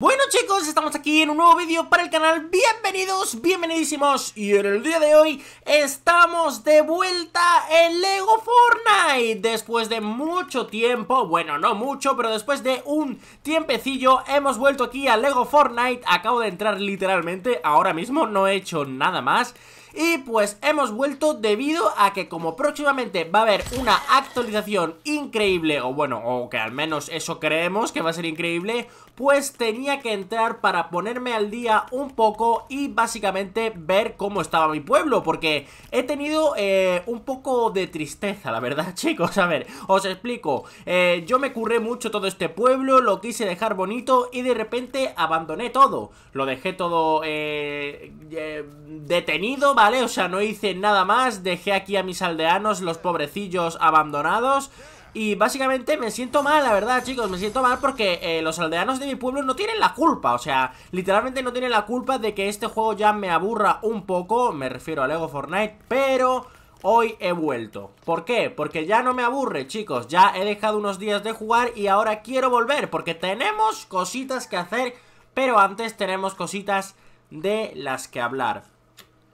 Bueno chicos, estamos aquí en un nuevo vídeo para el canal, bienvenidos, bienvenidísimos Y en el día de hoy estamos de vuelta en LEGO Fortnite Después de mucho tiempo, bueno no mucho, pero después de un tiempecillo Hemos vuelto aquí a LEGO Fortnite, acabo de entrar literalmente, ahora mismo no he hecho nada más y pues hemos vuelto debido a que como próximamente va a haber una actualización increíble O bueno, o que al menos eso creemos que va a ser increíble pues tenía que entrar para ponerme al día un poco y básicamente ver cómo estaba mi pueblo, porque he tenido eh, un poco de tristeza, la verdad, chicos. A ver, os explico. Eh, yo me curré mucho todo este pueblo, lo quise dejar bonito y de repente abandoné todo. Lo dejé todo eh, detenido, ¿vale? O sea, no hice nada más, dejé aquí a mis aldeanos, los pobrecillos abandonados. Y básicamente me siento mal, la verdad, chicos, me siento mal porque eh, los aldeanos de mi pueblo no tienen la culpa, o sea, literalmente no tienen la culpa de que este juego ya me aburra un poco, me refiero a Lego Fortnite, pero... Hoy he vuelto. ¿Por qué? Porque ya no me aburre, chicos. Ya he dejado unos días de jugar y ahora quiero volver porque tenemos cositas que hacer, pero antes tenemos cositas de las que hablar.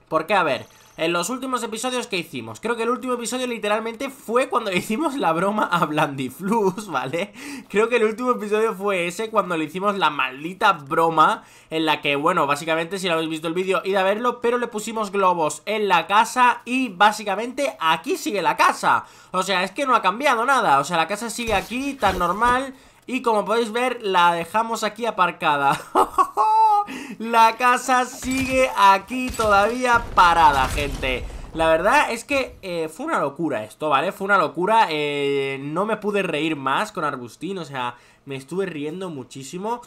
Porque, a ver, en los últimos episodios que hicimos. Creo que el último episodio literalmente fue cuando le hicimos la broma a Blandiflus, ¿vale? Creo que el último episodio fue ese cuando le hicimos la maldita broma en la que, bueno, básicamente si no habéis visto el vídeo, id a verlo, pero le pusimos globos en la casa y básicamente aquí sigue la casa. O sea, es que no ha cambiado nada, o sea, la casa sigue aquí tan normal... Y como podéis ver, la dejamos aquí aparcada La casa sigue aquí todavía parada, gente la verdad es que eh, fue una locura esto, ¿vale? Fue una locura, eh, no me pude reír más con Arbustín, o sea, me estuve riendo muchísimo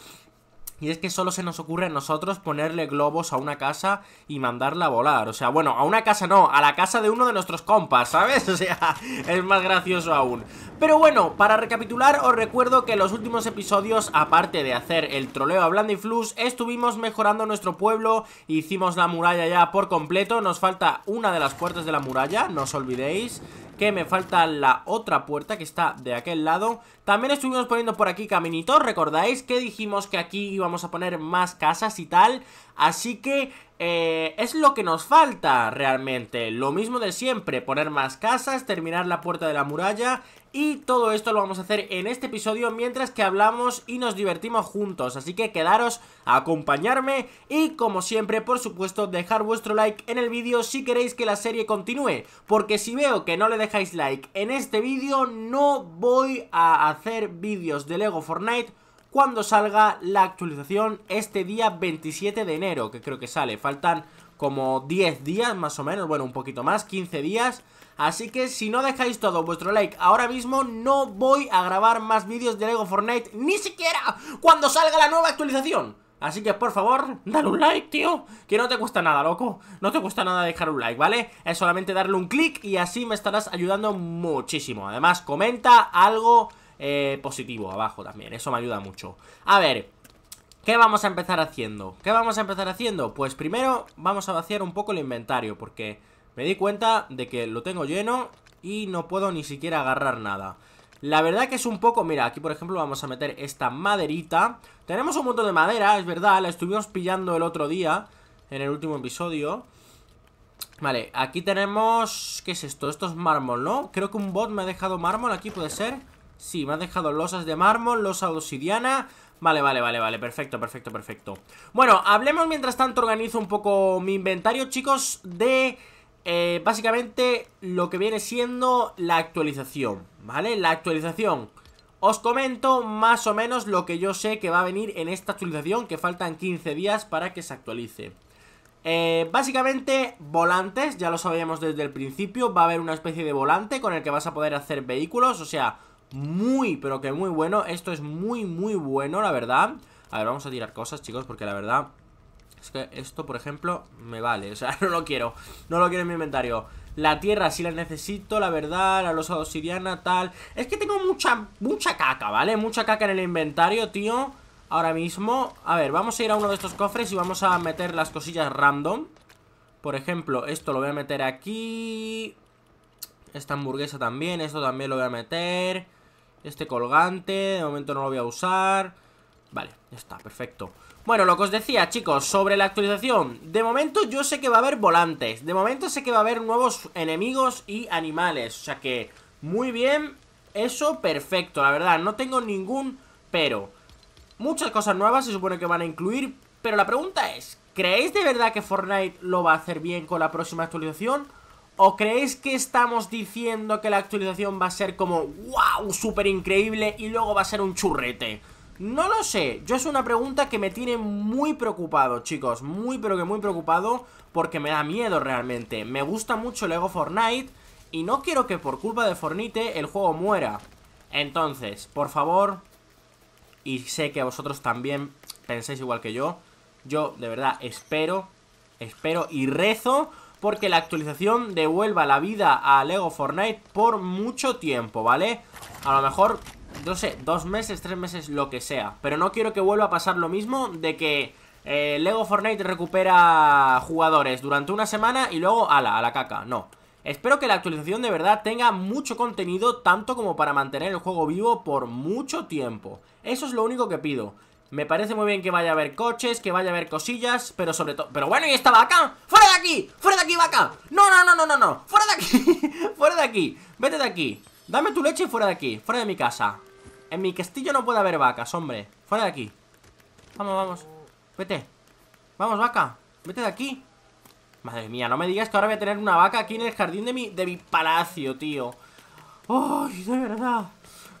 y es que solo se nos ocurre a nosotros ponerle globos a una casa y mandarla a volar. O sea, bueno, a una casa no, a la casa de uno de nuestros compas, ¿sabes? O sea, es más gracioso aún. Pero bueno, para recapitular, os recuerdo que en los últimos episodios, aparte de hacer el troleo a y estuvimos mejorando nuestro pueblo, hicimos la muralla ya por completo, nos falta una de las puertas de la muralla, no os olvidéis que me falta la otra puerta que está de aquel lado también estuvimos poniendo por aquí caminitos, recordáis que dijimos que aquí íbamos a poner más casas y tal Así que eh, es lo que nos falta realmente. Lo mismo de siempre, poner más casas, terminar la puerta de la muralla y todo esto lo vamos a hacer en este episodio mientras que hablamos y nos divertimos juntos. Así que quedaros a acompañarme y como siempre, por supuesto, dejar vuestro like en el vídeo si queréis que la serie continúe. Porque si veo que no le dejáis like en este vídeo, no voy a hacer vídeos de Lego Fortnite cuando salga la actualización este día 27 de enero, que creo que sale. Faltan como 10 días más o menos, bueno, un poquito más, 15 días. Así que si no dejáis todo vuestro like ahora mismo, no voy a grabar más vídeos de LEGO Fortnite, ni siquiera cuando salga la nueva actualización. Así que por favor, dale un like, tío Que no te cuesta nada, loco No te cuesta nada dejar un like, ¿vale? Es solamente darle un clic y así me estarás ayudando muchísimo Además, comenta algo eh, positivo abajo también. Eso me ayuda mucho. A ver, ¿Qué vamos a empezar haciendo? ¿Qué vamos a empezar haciendo? Pues primero vamos a vaciar un poco el inventario Porque me di cuenta de que lo tengo lleno Y no puedo ni siquiera agarrar nada La verdad que es un poco... Mira, aquí por ejemplo vamos a meter esta maderita Tenemos un montón de madera, es verdad La estuvimos pillando el otro día En el último episodio Vale, aquí tenemos... ¿Qué es esto? Esto es mármol, ¿no? Creo que un bot me ha dejado mármol aquí, ¿puede ser? Sí, me has dejado losas de mármol, losa de obsidiana... Vale, vale, vale, vale, perfecto, perfecto, perfecto Bueno, hablemos mientras tanto, organizo un poco mi inventario, chicos, de... Eh, básicamente lo que viene siendo la actualización, ¿vale? La actualización Os comento más o menos lo que yo sé que va a venir en esta actualización Que faltan 15 días para que se actualice eh, Básicamente volantes, ya lo sabíamos desde el principio Va a haber una especie de volante con el que vas a poder hacer vehículos O sea, muy, pero que muy bueno Esto es muy, muy bueno, la verdad A ver, vamos a tirar cosas, chicos, porque la verdad Es que esto, por ejemplo, me vale O sea, no lo quiero No lo quiero en mi inventario La tierra sí la necesito, la verdad La losa obsidiana, tal Es que tengo mucha, mucha caca, ¿vale? Mucha caca en el inventario, tío Ahora mismo A ver, vamos a ir a uno de estos cofres Y vamos a meter las cosillas random Por ejemplo, esto lo voy a meter aquí Esta hamburguesa también Esto también lo voy a meter este colgante, de momento no lo voy a usar Vale, ya está, perfecto Bueno, lo que os decía, chicos, sobre la actualización De momento yo sé que va a haber volantes De momento sé que va a haber nuevos enemigos y animales O sea que, muy bien, eso perfecto La verdad, no tengo ningún pero Muchas cosas nuevas se supone que van a incluir Pero la pregunta es, ¿creéis de verdad que Fortnite lo va a hacer bien con la próxima actualización? ¿O creéis que estamos diciendo que la actualización va a ser como wow, súper increíble y luego va a ser un churrete? No lo sé, yo es una pregunta que me tiene muy preocupado, chicos, muy pero que muy preocupado porque me da miedo realmente. Me gusta mucho Lego Fortnite y no quiero que por culpa de Fortnite el juego muera. Entonces, por favor, y sé que vosotros también pensáis igual que yo, yo de verdad espero, espero y rezo porque la actualización devuelva la vida a Lego Fortnite por mucho tiempo, ¿vale? A lo mejor, no sé, dos meses, tres meses, lo que sea. Pero no quiero que vuelva a pasar lo mismo de que eh, Lego Fortnite recupera jugadores durante una semana y luego ala, a la caca, no. Espero que la actualización de verdad tenga mucho contenido, tanto como para mantener el juego vivo por mucho tiempo. Eso es lo único que pido. Me parece muy bien que vaya a haber coches, que vaya a haber cosillas, pero sobre todo... ¡Pero bueno, y esta vaca! ¡Fuera de aquí! ¡Fuera de aquí, vaca! ¡No, no, no, no, no, no! ¡Fuera de aquí! ¡Fuera de aquí! ¡Vete de aquí! Dame tu leche y fuera de aquí, fuera de mi casa En mi castillo no puede haber vacas, hombre Fuera de aquí Vamos, vamos, vete Vamos, vaca, vete de aquí Madre mía, no me digas que ahora voy a tener una vaca aquí en el jardín de mi, de palacio, tío ¡Ay, de verdad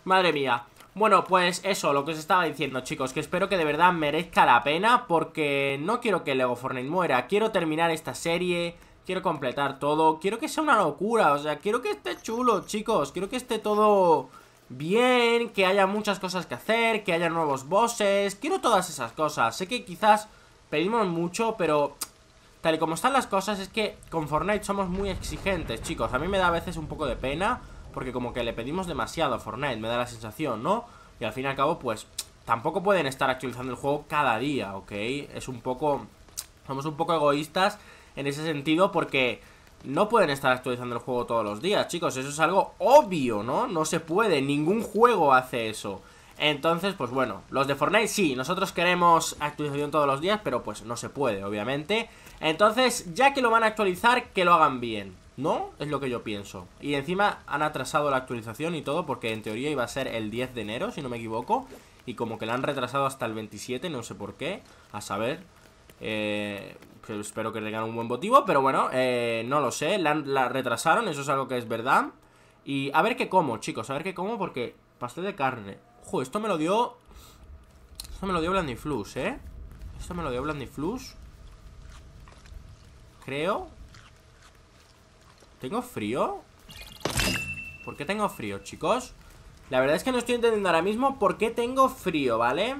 Madre mía bueno, pues eso, lo que os estaba diciendo, chicos, que espero que de verdad merezca la pena porque no quiero que Lego Fortnite muera. Quiero terminar esta serie, quiero completar todo, quiero que sea una locura, o sea, quiero que esté chulo, chicos, quiero que esté todo bien, que haya muchas cosas que hacer, que haya nuevos bosses, quiero todas esas cosas. Sé que quizás pedimos mucho, pero tal y como están las cosas es que con Fortnite somos muy exigentes, chicos. A mí me da a veces un poco de pena porque como que le pedimos demasiado a Fortnite, me da la sensación, ¿no? Y al fin y al cabo, pues, tampoco pueden estar actualizando el juego cada día, ¿ok? Es un poco... Somos un poco egoístas en ese sentido porque no pueden estar actualizando el juego todos los días, chicos. Eso es algo obvio, ¿no? No se puede, ningún juego hace eso. Entonces, pues bueno, los de Fortnite sí, nosotros queremos actualización todos los días, pero pues no se puede, obviamente. Entonces, ya que lo van a actualizar, que lo hagan bien. ¿No? Es lo que yo pienso. Y encima han atrasado la actualización y todo porque en teoría iba a ser el 10 de enero, si no me equivoco. Y como que la han retrasado hasta el 27, no sé por qué. A saber. Eh, espero que tengan un buen motivo, pero bueno, eh, no lo sé. La, retrasaron, eso es algo que es verdad. Y a ver qué como, chicos, a ver qué como porque pastel de carne. esto me lo dio... Esto me lo dio Blandiflus, ¿eh? Esto me lo dio Blandiflus. Creo, ¿Tengo frío? ¿Por qué tengo frío, chicos? La verdad es que no estoy entendiendo ahora mismo por qué tengo frío, ¿vale?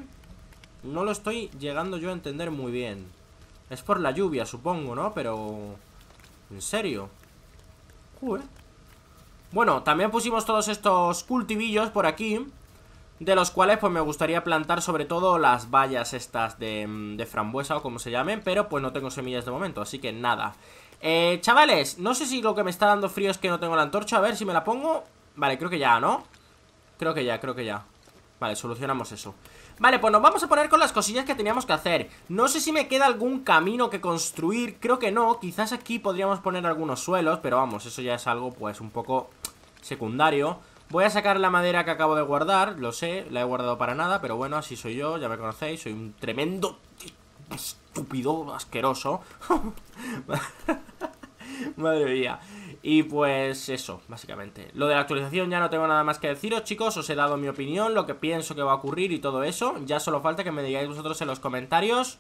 No lo estoy llegando yo a entender muy bien Es por la lluvia, supongo, ¿no? Pero... ¿En serio? Bueno, también pusimos todos estos cultivillos por aquí De los cuales pues me gustaría plantar sobre todo las vallas estas de, mm, de frambuesa o como se llamen Pero pues no tengo semillas de momento, así que nada eh, chavales, no sé si lo que me está dando frío es que no tengo la antorcha A ver si me la pongo Vale, creo que ya, ¿no? Creo que ya, creo que ya Vale, solucionamos eso Vale, pues nos vamos a poner con las cosillas que teníamos que hacer No sé si me queda algún camino que construir Creo que no, quizás aquí podríamos poner algunos suelos Pero vamos, eso ya es algo pues un poco secundario Voy a sacar la madera que acabo de guardar Lo sé, la he guardado para nada Pero bueno, así soy yo, ya me conocéis Soy un tremendo estúpido, asqueroso Madre mía. Y pues eso, básicamente. Lo de la actualización ya no tengo nada más que deciros, chicos. Os he dado mi opinión, lo que pienso que va a ocurrir y todo eso. Ya solo falta que me digáis vosotros en los comentarios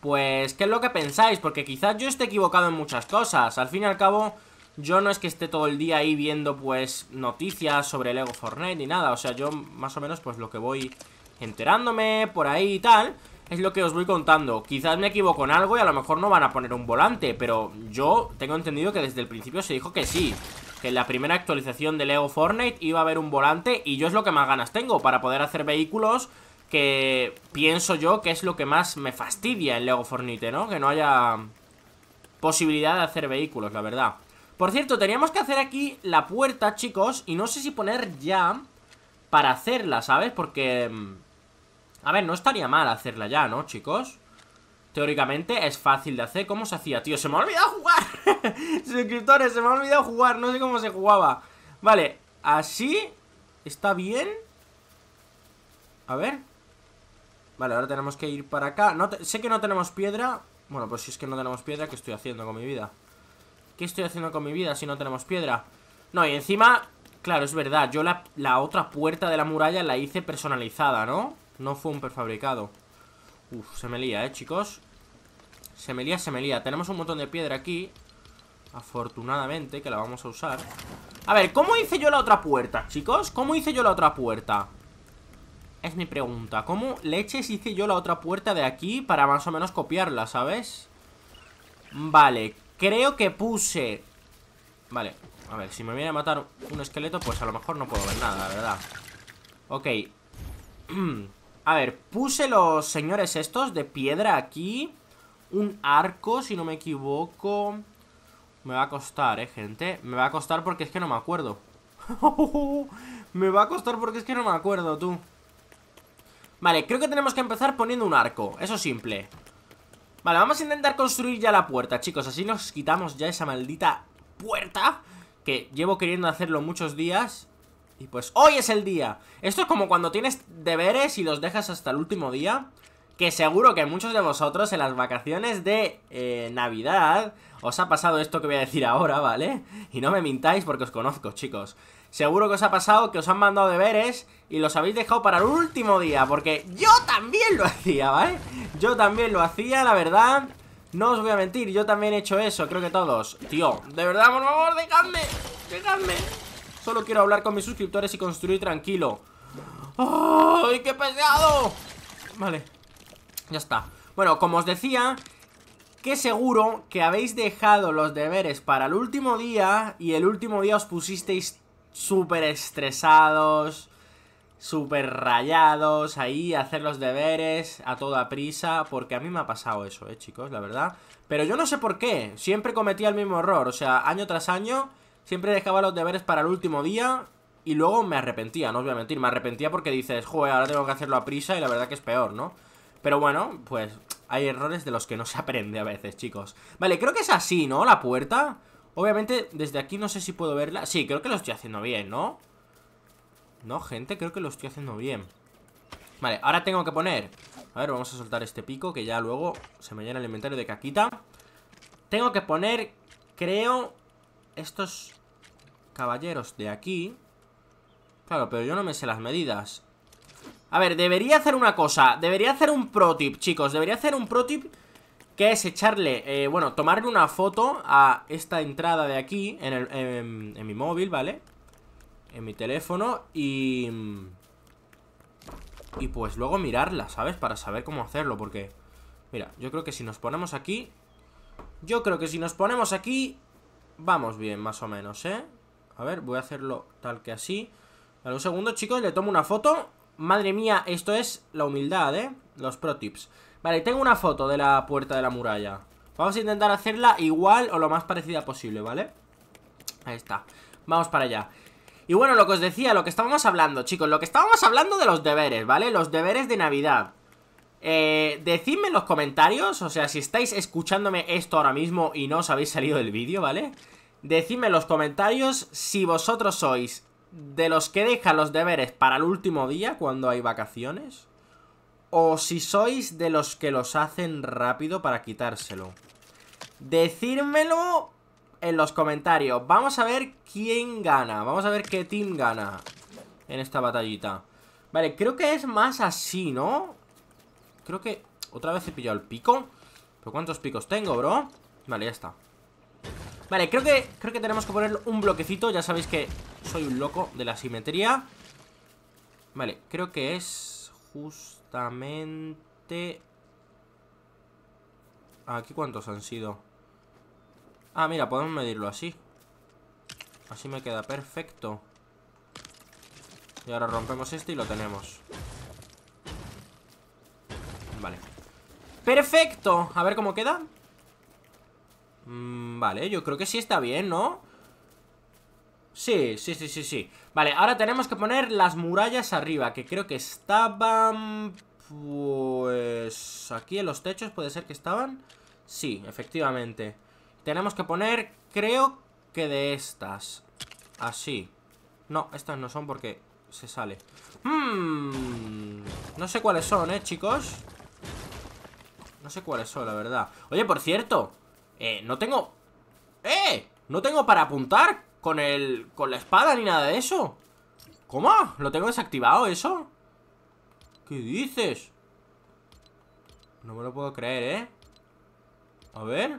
pues qué es lo que pensáis, porque quizás yo esté equivocado en muchas cosas. Al fin y al cabo, yo no es que esté todo el día ahí viendo pues noticias sobre el Lego Fortnite ni nada, o sea, yo más o menos pues lo que voy enterándome por ahí y tal, es lo que os voy contando. Quizás me equivoco en algo y a lo mejor no van a poner un volante, pero yo tengo entendido que desde el principio se dijo que sí. Que en la primera actualización de Lego Fortnite iba a haber un volante y yo es lo que más ganas tengo para poder hacer vehículos que pienso yo que es lo que más me fastidia en Lego Fortnite, ¿no? Que no haya posibilidad de hacer vehículos, la verdad. Por cierto, teníamos que hacer aquí la puerta, chicos, y no sé si poner ya para hacerla, ¿sabes? Porque... Mm, a ver, no estaría mal hacerla ya, ¿no, chicos? Teóricamente es fácil de hacer ¿Cómo se hacía? Tío, se me ha olvidado jugar Suscriptores, se me ha olvidado jugar No sé cómo se jugaba Vale, así Está bien A ver Vale, ahora tenemos que ir para acá no Sé que no tenemos piedra Bueno, pues si es que no tenemos piedra ¿Qué estoy haciendo con mi vida? ¿Qué estoy haciendo con mi vida si no tenemos piedra? No, y encima Claro, es verdad Yo la otra puerta de la muralla la hice personalizada, ¿no? No fue un prefabricado Uf, se me lía, eh, chicos Se me lía, se me lía Tenemos un montón de piedra aquí Afortunadamente, que la vamos a usar A ver, ¿cómo hice yo la otra puerta, chicos? ¿Cómo hice yo la otra puerta? Es mi pregunta ¿Cómo leches hice yo la otra puerta de aquí Para más o menos copiarla, ¿sabes? Vale, creo que puse Vale, a ver, si me viene a matar un esqueleto Pues a lo mejor no puedo ver nada, la verdad Ok A ver, puse los señores estos de piedra aquí. Un arco, si no me equivoco. Me va a costar, eh, gente. Me va a costar porque es que no me acuerdo. me va a costar porque es que no me acuerdo, tú. Vale, creo que tenemos que empezar poniendo un arco. Eso simple. Vale, vamos a intentar construir ya la puerta, chicos. Así nos quitamos ya esa maldita puerta. Que llevo queriendo hacerlo muchos días pues hoy es el día. Esto es como cuando tienes deberes y los dejas hasta el último día. Que seguro que muchos de vosotros en las vacaciones de eh, Navidad os ha pasado esto que voy a decir ahora, ¿vale? Y no me mintáis porque os conozco, chicos. Seguro que os ha pasado que os han mandado deberes y los habéis dejado para el último día, porque yo también lo hacía, ¿vale? Yo también lo hacía, la verdad. No os voy a mentir, yo también he hecho eso, creo que todos. Tío, de verdad, por favor, dejadme, dejadme. Solo quiero hablar con mis suscriptores y construir tranquilo ¡Ay, qué pesado! Vale, ya está Bueno, como os decía, que seguro que habéis dejado los deberes para el último día y el último día os pusisteis súper estresados, súper rayados ahí, a hacer los deberes a toda prisa, porque a mí me ha pasado eso, eh, chicos, la verdad. Pero yo no sé por qué, siempre cometía el mismo error, o sea, año tras año Siempre dejaba los deberes para el último día y luego me arrepentía, no os voy a mentir, me arrepentía porque dices, joder, ahora tengo que hacerlo a prisa y la verdad que es peor, ¿no? Pero bueno, pues hay errores de los que no se aprende a veces, chicos. Vale, creo que es así, ¿no? La puerta. Obviamente, desde aquí no sé si puedo verla. Sí, creo que lo estoy haciendo bien, ¿no? No, gente, creo que lo estoy haciendo bien. Vale, ahora tengo que poner... A ver, vamos a soltar este pico que ya luego se me llena el inventario de caquita. Tengo que poner, creo, estos caballeros de aquí... Claro, pero yo no me sé las medidas. A ver, debería hacer una cosa. Debería hacer un pro tip, chicos. Debería hacer un pro tip que es echarle, eh, bueno, tomarle una foto a esta entrada de aquí en, en mi móvil, ¿vale? En mi teléfono y... Y pues luego mirarla, ¿sabes? Para saber cómo hacerlo, porque... Mira, yo creo que si nos ponemos aquí... Yo creo que si nos ponemos aquí Vamos bien, más o menos, ¿eh? A ver, voy a hacerlo tal que así. Dale un segundo, chicos, le tomo una foto. Madre mía, esto es la humildad, ¿eh? Los pro tips. Vale, tengo una foto de la puerta de la muralla. Vamos a intentar hacerla igual o lo más parecida posible, ¿vale? Ahí está. Vamos para allá. Y bueno, lo que os decía, lo que estábamos hablando, chicos, lo que estábamos hablando de los deberes, ¿vale? Los deberes de Navidad. Eh, decidme en los comentarios, o sea, si estáis escuchándome esto ahora mismo y no os habéis salido del vídeo, ¿vale? Decidme en los comentarios si vosotros sois de los que dejan los deberes para el último día cuando hay vacaciones o si sois de los que los hacen rápido para quitárselo. Decírmelo en los comentarios. Vamos a ver quién gana. Vamos a ver qué team gana en esta batallita. Vale, creo que es más así, ¿no? Creo que otra vez he pillado el pico ¿Pero cuántos picos tengo, bro? Vale, ya está Vale, creo que, creo que tenemos que poner un bloquecito Ya sabéis que soy un loco de la simetría Vale, creo que es justamente... ¿Aquí cuántos han sido? Ah, mira, podemos medirlo así Así me queda perfecto Y ahora rompemos este y lo tenemos ¡Perfecto! A ver cómo queda. Mm, vale, yo creo que sí está bien, ¿no? Sí, sí, sí, sí, sí. Vale, ahora tenemos que poner las murallas arriba, que creo que estaban... Pues... Aquí en los techos puede ser que estaban. Sí, efectivamente. Tenemos que poner, creo que de estas. Así. No, estas no son porque se sale. Hmm, no sé cuáles son, ¿eh, chicos? No sé cuáles son, la verdad Oye, por cierto eh, no tengo... ¡Eh! No tengo para apuntar con el... Con la espada ni nada de eso ¿Cómo? ¿Lo tengo desactivado eso? ¿Qué dices? No me lo puedo creer, ¿eh? A ver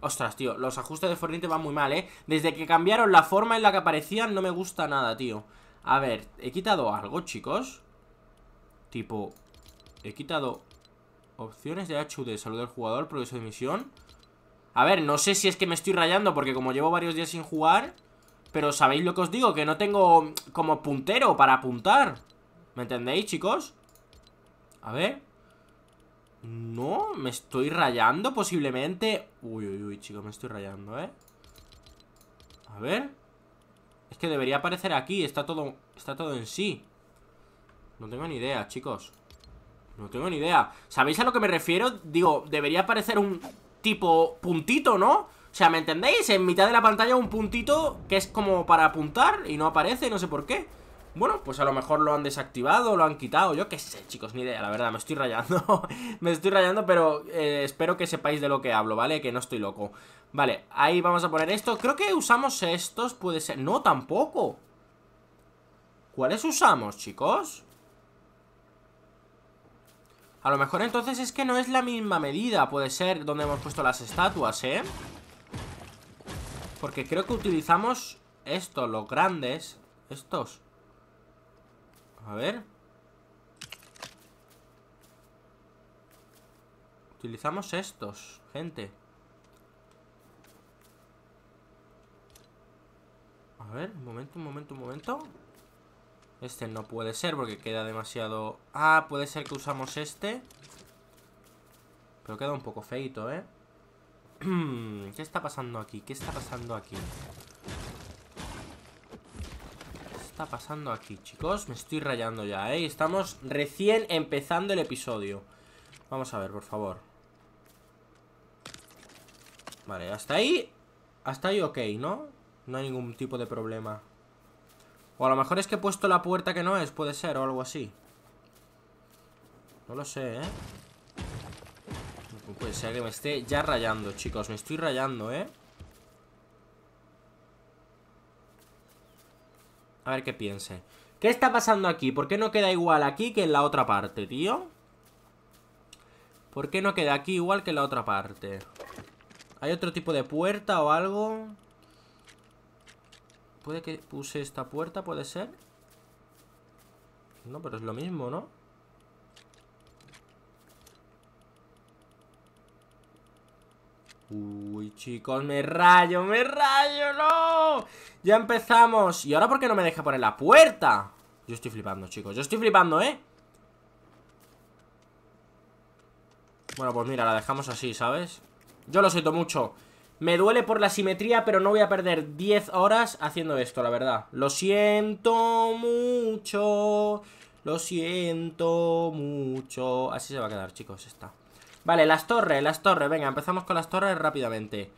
Ostras, tío, los ajustes de Fortnite van muy mal, ¿eh? Desde que cambiaron la forma en la que aparecían no me gusta nada, tío A ver, he quitado algo, chicos Tipo, he quitado Opciones de HUD, salud del jugador, progreso de misión A ver, no sé si es que me estoy rayando Porque como llevo varios días sin jugar Pero sabéis lo que os digo, que no tengo Como puntero para apuntar ¿Me entendéis, chicos? A ver No, me estoy rayando posiblemente Uy, uy, uy, chicos, me estoy rayando, ¿eh? A ver Es que debería aparecer aquí Está todo, está todo en sí No tengo ni idea, chicos no tengo ni idea. ¿Sabéis a lo que me refiero? Digo, debería aparecer un tipo puntito, ¿no? O sea, ¿me entendéis? En mitad de la pantalla un puntito que es como para apuntar y no aparece, no sé por qué. Bueno, pues a lo mejor lo han desactivado, lo han quitado, yo qué sé, chicos, ni idea, la verdad, me estoy rayando, me estoy rayando, pero eh, espero que sepáis de lo que hablo, ¿vale? Que no estoy loco. Vale, ahí vamos a poner esto, creo que usamos estos, puede ser, no, tampoco. ¿Cuáles usamos, chicos? A lo mejor entonces es que no es la misma medida, puede ser, donde hemos puesto las estatuas, ¿eh? Porque creo que utilizamos estos, los grandes. Estos. A ver. Utilizamos estos, gente. A ver, un momento, un momento, un momento. Este no puede ser porque queda demasiado... Ah, puede ser que usamos este. Pero queda un poco feito, ¿eh? ¿Qué está pasando aquí? ¿Qué está pasando aquí? ¿Qué está pasando aquí, chicos? Me estoy rayando ya, ¿eh? Estamos recién empezando el episodio. Vamos a ver, por favor. Vale, hasta ahí... Hasta ahí ok, ¿no? No hay ningún tipo de problema. O a lo mejor es que he puesto la puerta que no es, puede ser, o algo así. No lo sé, ¿eh? Puede ser que me esté ya rayando, chicos. Me estoy rayando, ¿eh? A ver qué piense. ¿Qué está pasando aquí? ¿Por qué no queda igual aquí que en la otra parte, tío? ¿Por qué no queda aquí igual que en la otra parte? ¿Hay otro tipo de puerta o algo? Puede que puse esta puerta, puede ser. No, pero es lo mismo, ¿no? Uy, chicos, me rayo, me rayo, no Ya empezamos ¿Y ahora por qué no me deja poner la puerta? Yo estoy flipando, chicos, yo estoy flipando, ¿eh? Bueno, pues mira, la dejamos así, ¿sabes? Yo lo siento mucho me duele por la simetría, pero no voy a perder 10 horas haciendo esto, la verdad. Lo siento mucho. Lo siento mucho. Así se va a quedar, chicos, está. Vale, las torres, las torres. Venga, empezamos con las torres rápidamente.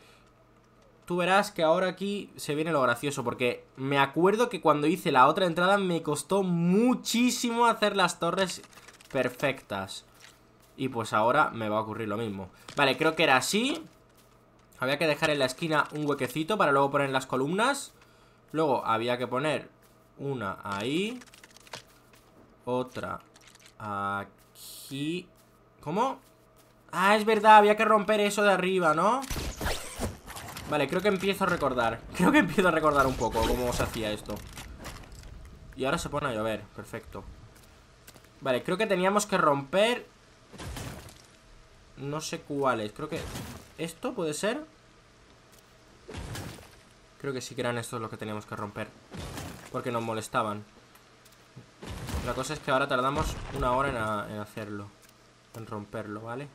Tú verás que ahora aquí se viene lo gracioso, porque me acuerdo que cuando hice la otra entrada me costó muchísimo hacer las torres perfectas. Y pues ahora me va a ocurrir lo mismo. Vale, creo que era así. Había que dejar en la esquina un huequecito para luego poner las columnas. Luego había que poner una ahí. Otra aquí. ¿Cómo? Ah, es verdad, había que romper eso de arriba, ¿no? Vale, creo que empiezo a recordar. Creo que empiezo a recordar un poco cómo se hacía esto. Y ahora se pone a llover, perfecto. Vale, creo que teníamos que romper no sé cuál es. Creo que... ¿Esto puede ser? Creo que sí que eran estos los que teníamos que romper. Porque nos molestaban. La cosa es que ahora tardamos una hora en, hacerlo. En romperlo, ¿vale?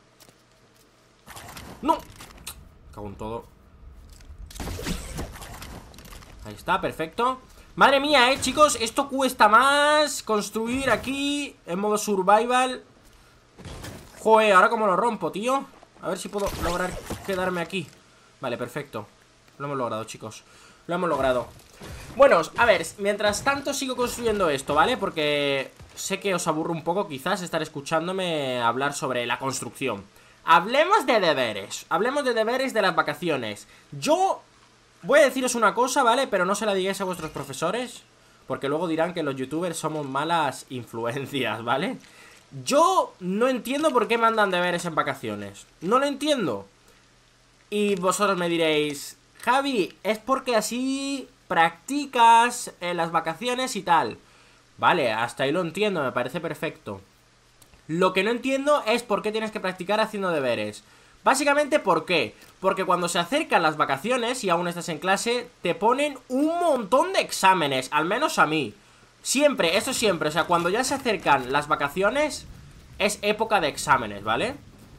¡No! Cago todo. Ahí está, perfecto. Madre mía, eh, chicos, esto cuesta más construir aquí en modo survival. Joder, ahora como lo rompo, tío A ver si puedo lograr quedarme aquí Vale, perfecto Lo hemos logrado, chicos Lo hemos logrado Bueno, a ver, mientras tanto sigo construyendo esto, ¿vale? Porque sé que os aburro un poco quizás estar escuchándome hablar sobre la construcción Hablemos de deberes Hablemos de deberes de las vacaciones Yo voy a deciros una cosa, ¿vale? Pero no se la digáis a vuestros profesores Porque luego dirán que los youtubers somos malas influencias, ¿vale? vale yo no entiendo por qué mandan deberes en vacaciones. No lo entiendo. Y vosotros me diréis, Javi, es porque así practicas en eh, las vacaciones y tal. Vale, hasta ahí lo entiendo, me parece perfecto. Lo que no entiendo es por qué tienes que practicar haciendo deberes. Básicamente, ¿por qué? Porque cuando se acercan las vacaciones y aún estás en clase, te ponen un montón de exámenes, al menos a mí. Siempre, eso siempre, o sea, cuando ya se acercan las vacaciones Es época de exámenes, ¿vale?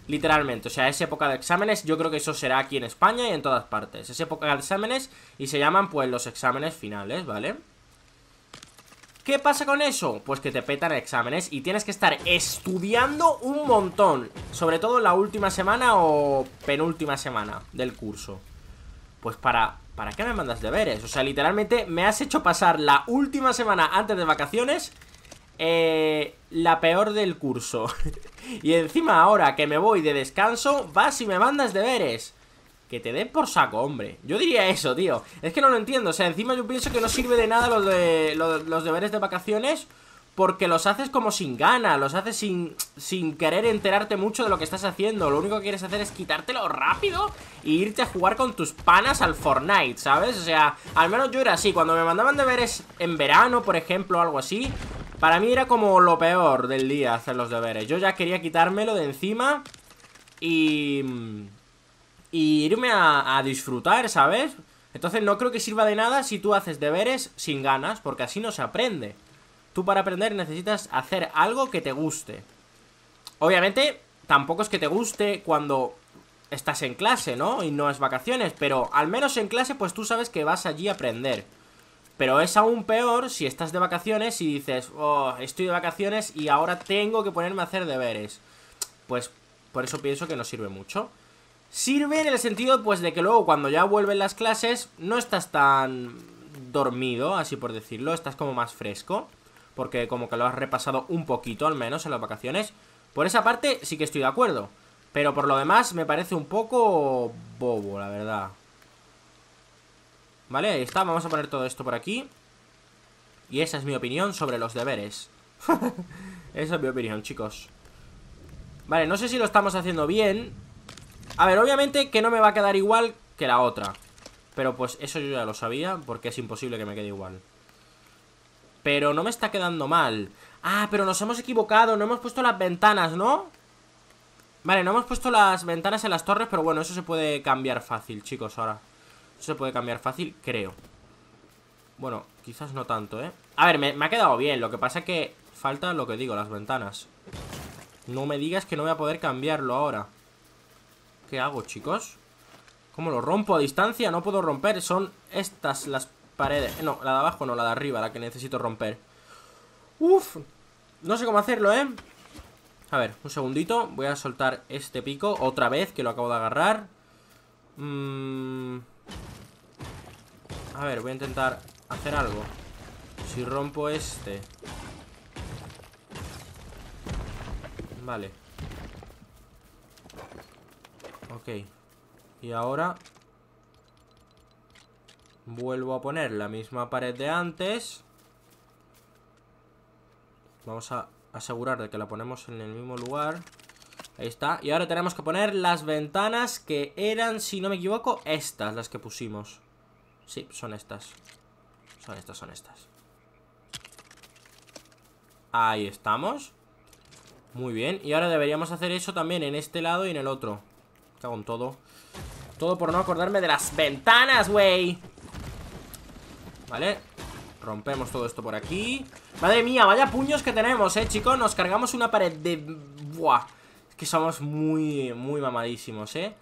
Literalmente, o sea, es época de exámenes Yo creo que eso será aquí en España y en todas partes Es época de exámenes y se llaman, pues, los exámenes finales, ¿vale? ¿Qué pasa con eso? Pues que te petan exámenes y tienes que estar estudiando un montón Sobre todo en la última semana o penúltima semana del curso Pues para ¿Para qué me mandas deberes? O sea, literalmente me has hecho pasar la última semana antes de vacaciones eh, la peor del curso. y encima ahora que me voy de descanso, vas y me mandas deberes. Que te den por saco, hombre. Yo diría eso, tío. Es que no lo entiendo. O sea, encima yo pienso que no sirve de nada los, los deberes de vacaciones porque los haces como sin ganas, los haces sin, sin querer enterarte mucho de lo que estás haciendo. Lo único que quieres hacer es quitártelo rápido e irte a jugar con tus panas al Fortnite, ¿sabes? O sea, al menos yo era así. Cuando me mandaban deberes en verano, por ejemplo, o algo así, para mí era como lo peor del día hacer los deberes. Yo ya quería quitármelo de encima y... irme a disfrutar, ¿sabes? Entonces no creo que sirva de nada si tú haces deberes sin ganas, porque así no se aprende. Tú para aprender necesitas hacer algo que te guste. Obviamente, tampoco es que te guste cuando estás en clase, ¿no? Y no es vacaciones, pero al menos en clase pues tú sabes que vas allí a aprender. Pero es aún peor si estás de vacaciones y dices, oh, estoy de vacaciones y ahora tengo que ponerme a hacer deberes. Pues por eso pienso que no sirve mucho. Sirve en el sentido pues de que luego cuando ya vuelven las clases no estás tan dormido, así por decirlo, estás como más fresco porque como que lo has repasado un poquito al menos en las vacaciones. Por esa parte sí que estoy de acuerdo, pero por lo demás me parece un poco bobo, la verdad. Vale, ahí está, vamos a poner todo esto por aquí. Y esa es mi opinión sobre los deberes. esa es mi opinión, chicos. Vale, no sé si lo estamos haciendo bien. A ver, obviamente que no me va a quedar igual que la otra. Pero pues eso yo ya lo sabía, porque es imposible que me quede igual. Pero no me está quedando mal. Ah, pero nos hemos equivocado. No hemos puesto las ventanas, ¿no? Vale, no hemos puesto las ventanas en las torres, pero bueno, eso se puede cambiar fácil, chicos, ahora. Eso se puede cambiar fácil, creo. Bueno, quizás no tanto, ¿eh? A ver, me, ha quedado bien. Lo que pasa es que falta lo que digo, las ventanas. No me digas que no voy a poder cambiarlo ahora. ¿Qué hago, chicos? ¿Cómo lo rompo a distancia? No puedo romper. Son estas las paredes No, la de abajo no, la de arriba, la que necesito romper Uf, no sé cómo hacerlo, ¿eh? A ver, un segundito Voy a soltar este pico otra vez Que lo acabo de agarrar mmm A ver, voy a intentar hacer algo Si rompo este Vale Ok Y ahora Vuelvo a poner la misma pared de antes. Vamos a asegurar de que la ponemos en el mismo lugar. Ahí está. Y ahora tenemos que poner las ventanas que eran, si no me equivoco, estas las que pusimos. Sí, son estas. Son estas, son estas. Ahí estamos. Muy bien. Y ahora deberíamos hacer eso también en este lado y en el otro. Cago en todo. Todo por no acordarme de las ventanas, güey. ¿vale? Rompemos todo esto por aquí Madre mía, vaya puños que tenemos, eh, chicos Nos cargamos una pared de... Buah, es que somos muy, muy mamadísimos, eh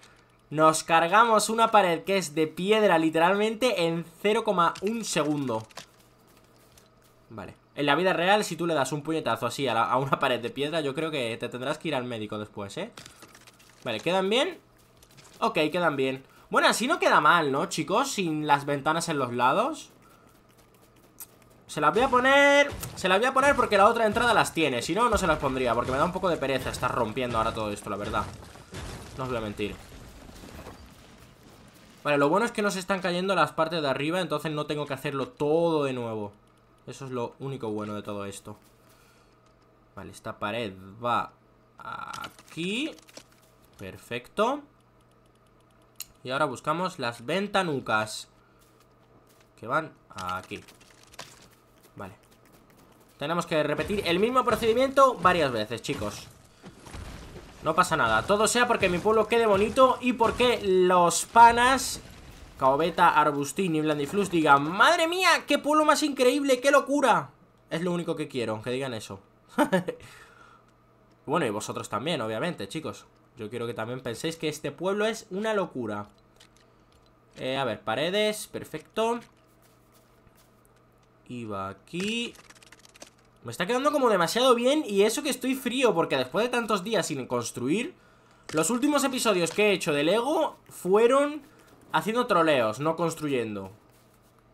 Nos cargamos una pared que es de piedra Literalmente en 0,1 segundo Vale En la vida real, si tú le das un puñetazo así a, una pared de piedra Yo creo que te tendrás que ir al médico después, eh Vale, ¿quedan bien? Ok, quedan bien Bueno, así no queda mal, ¿no, chicos? Sin las ventanas en los lados se las voy a poner... Se las voy a poner porque la otra entrada las tiene Si no, no se las pondría Porque me da un poco de pereza estar rompiendo ahora todo esto, la verdad No os voy a mentir Vale, lo bueno es que no se están cayendo las partes de arriba Entonces no tengo que hacerlo todo de nuevo Eso es lo único bueno de todo esto Vale, esta pared va aquí Perfecto Y ahora buscamos las ventanucas Que van aquí tenemos que repetir el mismo procedimiento varias veces, chicos No pasa nada Todo sea porque mi pueblo quede bonito Y porque los panas Caobeta, Arbustín y Blandiflus digan ¡Madre mía! ¡Qué pueblo más increíble! ¡Qué locura! Es lo único que quiero, que digan eso Bueno, y vosotros también, obviamente, chicos Yo quiero que también penséis que este pueblo es una locura eh, A ver, paredes, perfecto Iba aquí me está quedando como demasiado bien y eso que estoy frío porque después de tantos días sin construir, los últimos episodios que he hecho de Lego fueron haciendo troleos, no construyendo.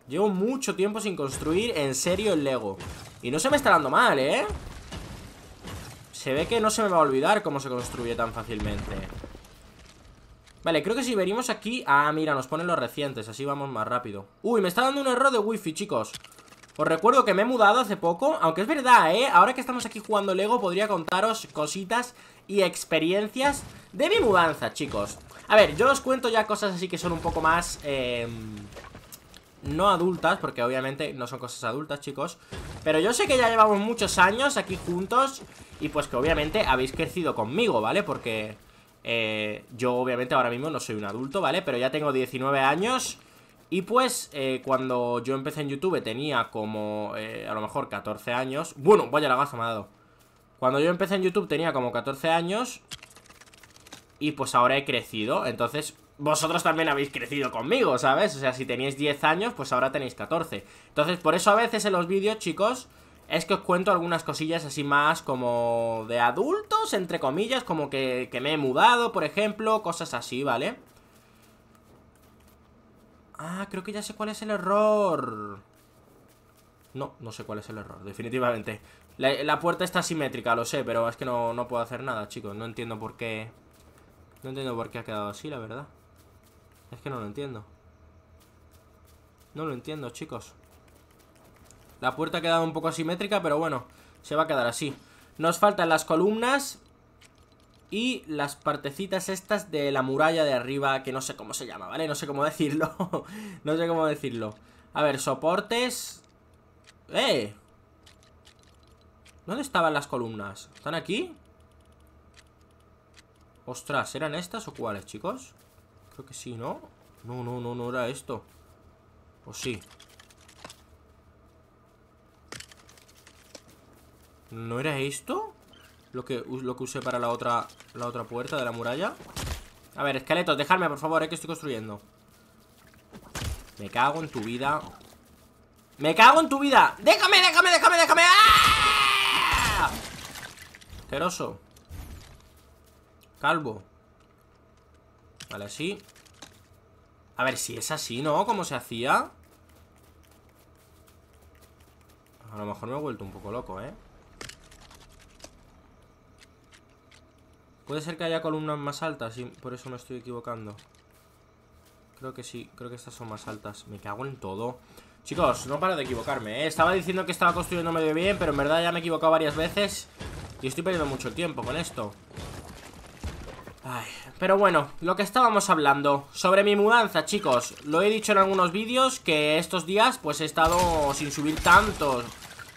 Llevo mucho tiempo sin construir en serio el Lego. Y no se me está dando mal, ¿eh? Se ve que no se me va a olvidar cómo se construye tan fácilmente. Vale, creo que si venimos aquí... Ah, mira, nos ponen los recientes, así vamos más rápido. Uy, me está dando un error de wifi, chicos. Os recuerdo que me he mudado hace poco, aunque es verdad, ¿eh? Ahora que estamos aquí jugando Lego podría contaros cositas y experiencias de mi mudanza, chicos. A ver, yo os cuento ya cosas así que son un poco más... Em, no adultas, porque obviamente no son cosas adultas, chicos Pero yo sé que ya llevamos muchos años aquí juntos Y pues que obviamente habéis crecido conmigo, ¿vale? Porque eh, yo obviamente ahora mismo no soy un adulto, ¿vale? Pero ya tengo 19 años y pues eh, cuando yo empecé en YouTube tenía como eh, a lo mejor 14 años. Bueno, vaya la gaza me ha dado. Cuando yo empecé en YouTube tenía como 14 años. Y pues ahora he crecido. Entonces vosotros también habéis crecido conmigo, ¿sabes? O sea, si teníais 10 años, pues ahora tenéis 14. Entonces por eso a veces en los vídeos, chicos... Es que os cuento algunas cosillas así más como de adultos, entre comillas, como que, que me he mudado, por ejemplo, cosas así, ¿vale? vale Ah, creo que ya sé cuál es el error. No, no sé cuál es el error, definitivamente. La, puerta está simétrica, lo sé, pero es que no, no, puedo hacer nada, chicos. No entiendo por qué... No entiendo por qué ha quedado así, la verdad. Es que no lo entiendo. No lo entiendo, chicos. La puerta ha quedado un poco asimétrica, pero bueno, se va a quedar así. Nos faltan las columnas y las partecitas estas de la muralla de arriba, que no sé cómo se llama, ¿vale? No sé cómo decirlo, no sé cómo decirlo. A ver, soportes... ¡Eh! ¿Dónde estaban las columnas? ¿Están aquí? Ostras, ¿eran estas o cuáles, chicos? Creo que sí, ¿no? No, no, no, no era esto ¿O pues sí? ¿No era esto? lo que, lo que usé para la otra, la otra puerta de la muralla A ver, esqueletos, dejadme, por favor, es eh, que estoy construyendo Me cago en tu vida ¡Me cago en tu vida! ¡Déjame, déjame, déjame, déjame! ¡Ah! Calvo Vale, así A ver, si es así, ¿no? ¿Cómo se hacía? A lo mejor me he vuelto un poco loco, ¿eh? Puede ser que haya columnas más altas y por eso me estoy equivocando. Creo que sí, creo que estas son más altas. Me cago en todo. Chicos, no paro de equivocarme, ¿eh? Estaba diciendo que estaba construyendo medio bien, pero en verdad ya me he equivocado varias veces. Y estoy perdiendo mucho tiempo con esto. pero bueno, lo que estábamos hablando Sobre mi mudanza, chicos Lo he dicho en algunos vídeos que estos días Pues he estado sin subir tantos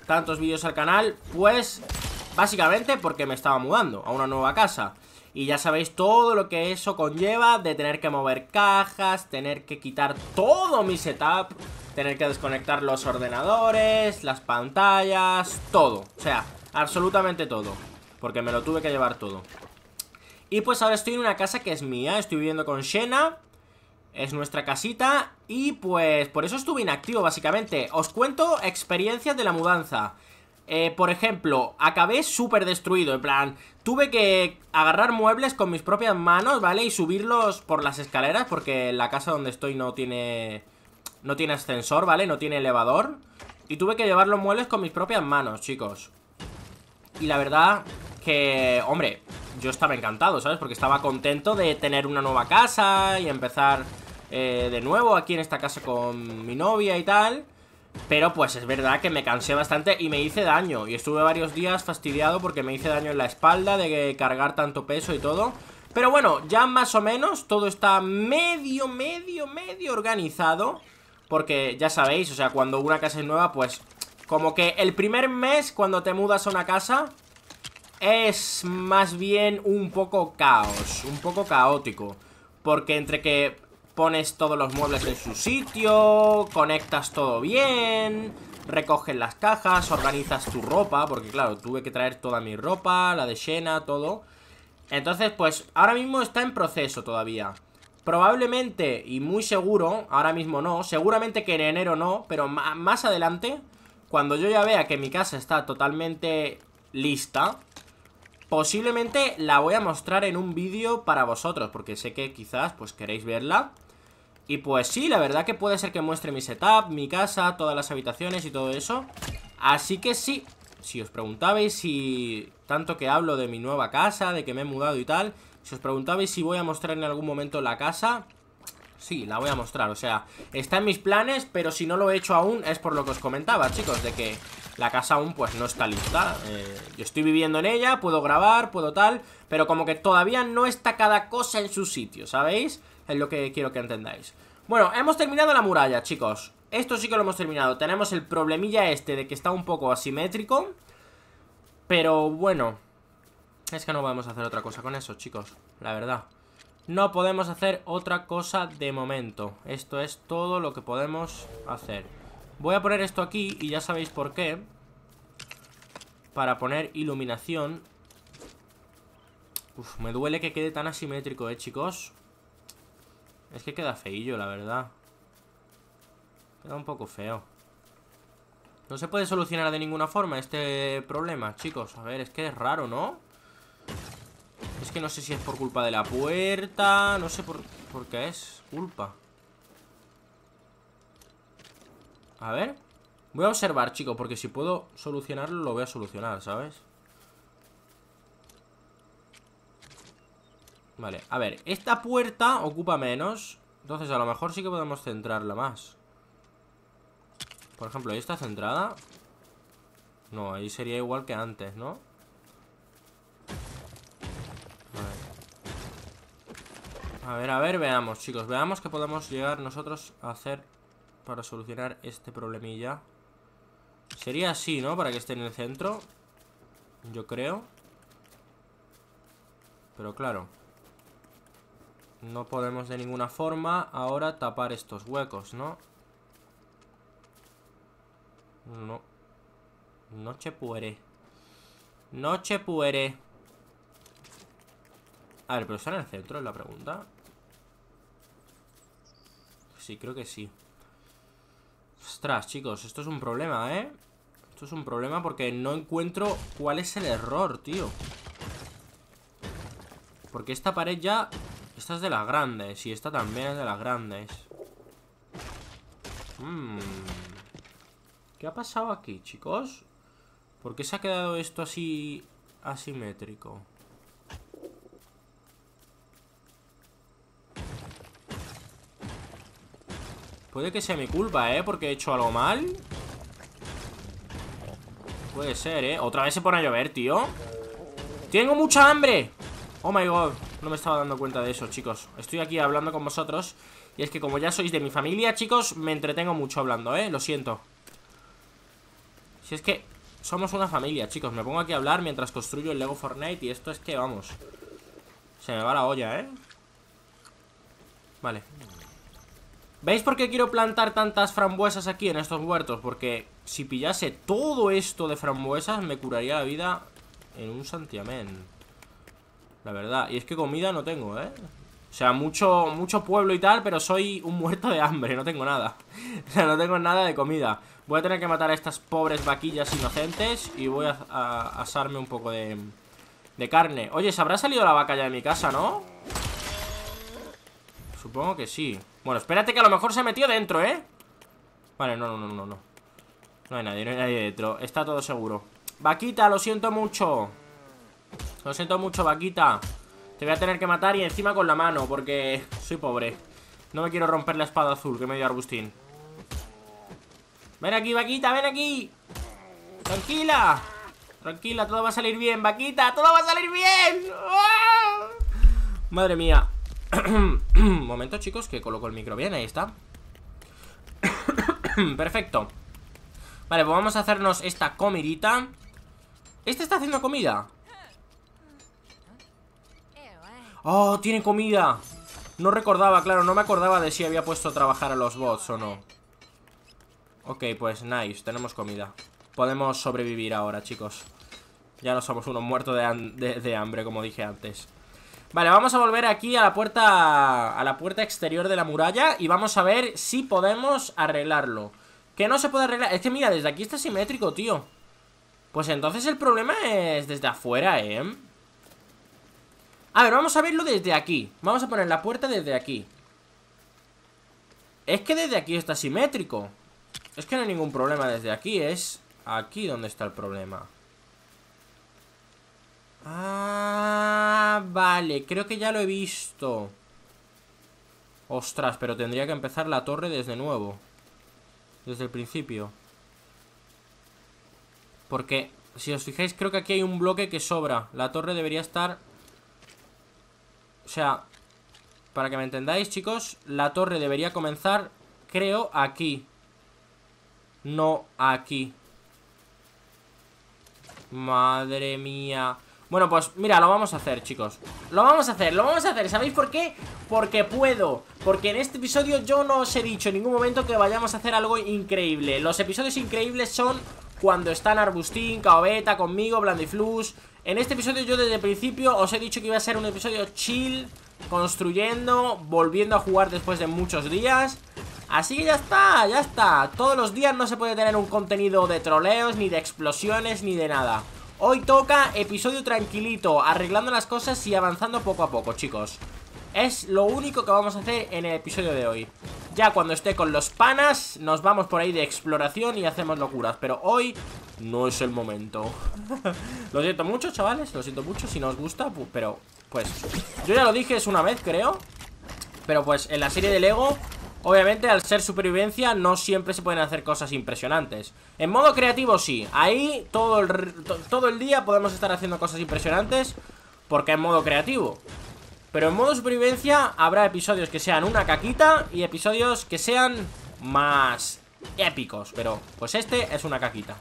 Tantos vídeos al canal Pues Básicamente porque me estaba mudando a una nueva casa. Y ya sabéis todo lo que eso conlleva de tener que mover cajas, tener que quitar todo mi setup, tener que desconectar los ordenadores, las pantallas, todo. O sea, absolutamente todo. Porque me lo tuve que llevar todo. Y pues ahora estoy en una casa que es mía, estoy viviendo con Shena, es nuestra casita y pues por eso estuve inactivo básicamente. Os cuento experiencias de la mudanza. Eh, por ejemplo, acabé súper destruido, en plan, tuve que agarrar muebles con mis propias manos, ¿vale? Y subirlos por las escaleras, porque la casa donde estoy no tiene, no tiene ascensor, ¿vale? No tiene elevador. Y tuve que llevar los muebles con mis propias manos, chicos. Y la verdad que, hombre, yo estaba encantado, ¿sabes? Porque estaba contento de tener una nueva casa y empezar eh, de nuevo aquí en esta casa con mi novia y tal... Pero pues es verdad que me cansé bastante y me hice daño. Y estuve varios días fastidiado porque me hice daño en la espalda de cargar tanto peso y todo. Pero bueno, ya más o menos todo está medio, medio, medio organizado. Porque ya sabéis, o sea, cuando una casa es nueva, pues... Como que el primer mes cuando te mudas a una casa es más bien un poco caos, un poco caótico. Porque entre que pones todos los muebles en su sitio, conectas todo bien, recoges las cajas, organizas tu ropa, porque claro, tuve que traer toda mi ropa, la de Shena, todo. Entonces, pues ahora mismo está en proceso todavía. Probablemente, y muy seguro, ahora mismo no, seguramente que en enero no, pero más adelante, cuando yo ya vea que mi casa está totalmente lista, posiblemente la voy a mostrar en un vídeo para vosotros, porque sé que quizás pues queréis verla. Y pues sí, la verdad que puede ser que muestre mi setup, mi casa, todas las habitaciones y todo eso Así que sí, si os preguntabais si... Tanto que hablo de mi nueva casa, de que me he mudado y tal Si os preguntabais si voy a mostrar en algún momento la casa Sí, la voy a mostrar, o sea, está en mis planes Pero si no lo he hecho aún es por lo que os comentaba, chicos De que la casa aún pues no está lista eh, Yo estoy viviendo en ella, puedo grabar, puedo tal Pero como que todavía no está cada cosa en su sitio, ¿sabéis? Es lo que quiero que entendáis Bueno, hemos terminado la muralla, chicos Esto sí que lo hemos terminado Tenemos el problemilla este de que está un poco asimétrico Pero bueno Es que no podemos hacer otra cosa con eso, chicos La verdad No podemos hacer otra cosa de momento Esto es todo lo que podemos hacer Voy a poner esto aquí y ya sabéis por qué Para poner iluminación Uf, me duele que quede tan asimétrico, eh, chicos es que queda feillo, la verdad. Queda un poco feo. No se puede solucionar de ninguna forma este problema, chicos. A ver, es que es raro, ¿no? Es que no sé si es por culpa de la puerta. No sé por, qué es culpa. A ver. Voy a observar, chicos, porque si puedo solucionarlo, lo voy a solucionar, ¿sabes? Vale, a ver, esta puerta ocupa menos Entonces a lo mejor sí que podemos centrarla más Por ejemplo, ¿ahí está centrada? No, ahí sería igual que antes, ¿no? Vale. A ver, a ver, veamos, chicos Veamos que podemos llegar nosotros a hacer Para solucionar este problemilla Sería así, ¿no? Para que esté en el centro Yo creo Pero claro no podemos de ninguna forma ahora tapar estos huecos, ¿no? No. Noche puede, Noche puere. A ver, ¿pero está en el centro? Es la pregunta. Sí, creo que sí. Ostras, chicos, esto es un problema, ¿eh? Esto es un problema porque no encuentro cuál es el error, tío. Porque esta pared ya esta es de las grandes. Y esta también es de las grandes. Hmm. ¿Qué ha pasado aquí, chicos? ¿Por qué se ha quedado esto así asimétrico? Puede que sea mi culpa, ¿eh? Porque he hecho algo mal Puede ser, ¿eh? Otra vez se pone a llover, tío Tengo mucha hambre Oh my god no me estaba dando cuenta de eso, chicos Estoy aquí hablando con vosotros Y es que como ya sois de mi familia, chicos Me entretengo mucho hablando, ¿eh? Lo siento Si es que somos una familia, chicos Me pongo aquí a hablar mientras construyo el Lego Fortnite Y esto es que, vamos Se me va la olla, ¿eh? Vale ¿Veis por qué quiero plantar tantas frambuesas aquí en estos huertos? Porque si pillase todo esto de frambuesas Me curaría la vida en un santiamén la verdad. Y es que comida no tengo, ¿eh? O sea, mucho, mucho pueblo y tal, pero soy un muerto de hambre, no tengo nada. O sea, no tengo nada de comida. Voy a tener que matar a estas pobres vaquillas inocentes y voy a, asarme un poco de, de carne. Oye, ¿se habrá salido la vaca ya de mi casa, no? Supongo que sí. Bueno, espérate que a lo mejor se metió dentro, ¿eh? Vale, no, no, no, no, no. No hay nadie, no hay nadie dentro. Está todo seguro. Vaquita, lo siento mucho. Lo siento mucho, vaquita. Te voy a tener que matar y encima con la mano, porque soy pobre. No me quiero romper la espada azul que me dio Arbustín. Ven aquí, vaquita, ven aquí. Tranquila. Tranquila, todo va a salir bien, vaquita. Todo va a salir bien. ¡Ah! Madre mía. Momento, chicos, que coloco el micro bien. Ahí está. Perfecto. Vale, pues vamos a hacernos esta comidita. ¿Este está haciendo comida? ¡Oh, tiene comida! No recordaba, claro, no me acordaba de si había puesto a trabajar a los bots o no Ok, pues nice, tenemos comida Podemos sobrevivir ahora, chicos Ya no somos unos muertos de, hambre, como dije antes Vale, vamos a volver aquí a la puerta A la puerta exterior de la muralla Y vamos a ver si podemos arreglarlo Que no se puede arreglar Es que mira, desde aquí está simétrico, tío Pues entonces el problema es desde afuera, ¿eh? A ver, vamos a verlo desde aquí Vamos a poner la puerta desde aquí Es que desde aquí está simétrico Es que no hay ningún problema desde aquí Es aquí donde está el problema Ah, vale Creo que ya lo he visto Ostras, pero tendría que empezar la torre desde nuevo Desde el principio Porque, si os fijáis, creo que aquí hay un bloque que sobra La torre debería estar o sea, para que me entendáis, chicos, la torre debería comenzar, creo, aquí. No aquí. Madre mía. Bueno, pues mira, lo vamos a hacer, chicos Lo vamos a hacer, lo vamos a hacer, ¿sabéis por qué? Porque puedo Porque en este episodio yo no os he dicho en ningún momento que vayamos a hacer algo increíble Los episodios increíbles son cuando están Arbustín, Caobeta, conmigo, Blandiflus en este episodio yo desde el principio os he dicho que iba a ser un episodio chill, construyendo, volviendo a jugar después de muchos días. Así que ya está, ya está. Todos los días no se puede tener un contenido de troleos, ni de explosiones, ni de nada. Hoy toca episodio tranquilito, arreglando las cosas y avanzando poco a poco, chicos. Es lo único que vamos a hacer en el episodio de hoy. Ya cuando esté con los panas, nos vamos por ahí de exploración y hacemos locuras. Pero hoy no es el momento. lo siento mucho, chavales, lo siento mucho si no os gusta, pero pues... Yo ya lo dije, es una vez, creo. Pero pues en la serie de Lego Obviamente al ser supervivencia no siempre se pueden hacer cosas impresionantes En modo creativo sí, ahí todo el, todo el día podemos estar haciendo cosas impresionantes Porque en modo creativo pero en modo supervivencia habrá episodios que sean una caquita y episodios que sean más épicos. Pero pues este es una caquita.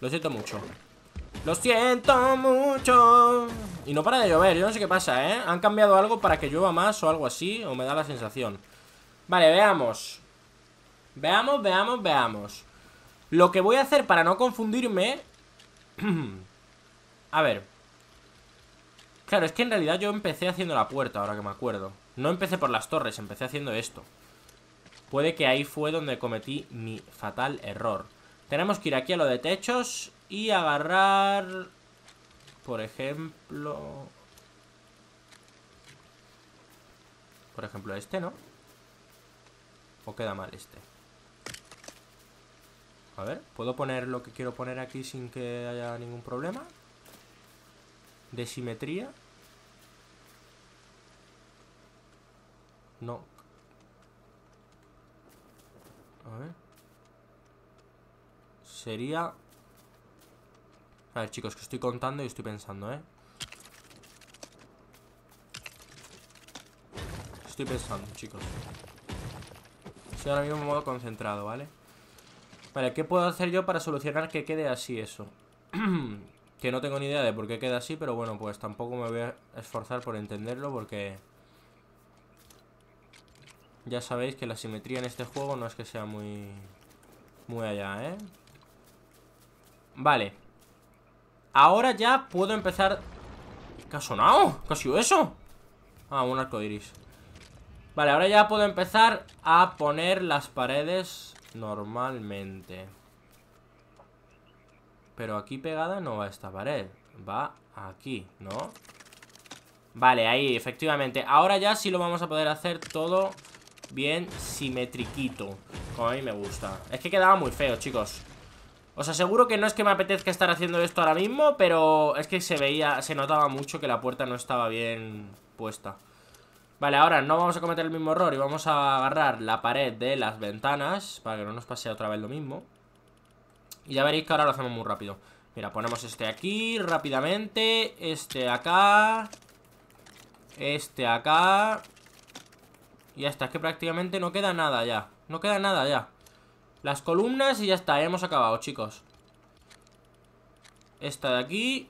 Lo siento mucho. Lo siento mucho. Y no para de llover, yo no sé qué pasa, ¿eh? Han cambiado algo para que llueva más o algo así, o me da la sensación. Vale, veamos. Veamos, veamos, veamos. Lo que voy a hacer para no confundirme... a ver. Claro, es que en realidad yo empecé haciendo la puerta, ahora que me acuerdo. No empecé por las torres, empecé haciendo esto. Puede que ahí fue donde cometí mi fatal error. Tenemos que ir aquí a lo de techos y agarrar... Por ejemplo... Por ejemplo este, ¿no? ¿O queda mal este? A ver, ¿puedo poner lo que quiero poner aquí sin que haya ningún problema? De simetría No. A ver. Sería... A ver, chicos, que estoy contando y estoy pensando, ¿eh? Estoy pensando, chicos. Estoy ahora mismo en modo concentrado, ¿vale? Vale, ¿qué puedo hacer yo para solucionar que quede así eso? que no tengo ni idea de por qué queda así, pero bueno, pues tampoco me voy a esforzar por entenderlo porque... Ya sabéis que la simetría en este juego no es que sea muy... Muy allá, ¿eh? Vale Ahora ya puedo empezar... ¿Qué ha sonado? ¿Qué ha sido eso? Ah, un arco iris Vale, ahora ya puedo empezar a poner las paredes normalmente Pero aquí pegada no va esta pared Va aquí, ¿no? Vale, ahí, efectivamente Ahora ya sí lo vamos a poder hacer todo bien simetriquito. Como a mí me gusta. Es que quedaba muy feo, chicos. Os aseguro que no es que me apetezca estar haciendo esto ahora mismo, pero es que se veía, se notaba mucho que la puerta no estaba bien puesta. Vale, ahora no vamos a cometer el mismo error y vamos a agarrar la pared de las ventanas para que no nos pase otra vez lo mismo. Y ya veréis que ahora lo hacemos muy rápido. Mira, ponemos este aquí rápidamente, este acá, este acá, y ya está, es que prácticamente no queda nada ya No queda nada ya Las columnas y ya está, hemos acabado, chicos Esta de aquí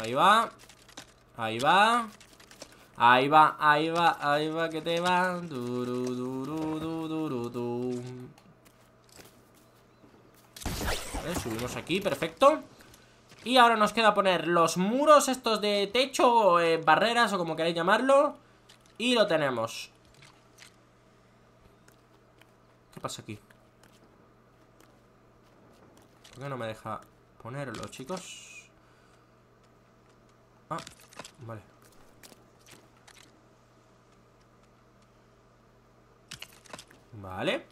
Ahí va Ahí va Ahí va, ahí va, ahí va que te va subimos aquí, perfecto Y ahora nos queda poner los muros estos de techo o eh, Barreras o como queráis llamarlo y lo tenemos ¿Qué pasa aquí? ¿Por qué no me deja ponerlo, chicos? Ah, vale Vale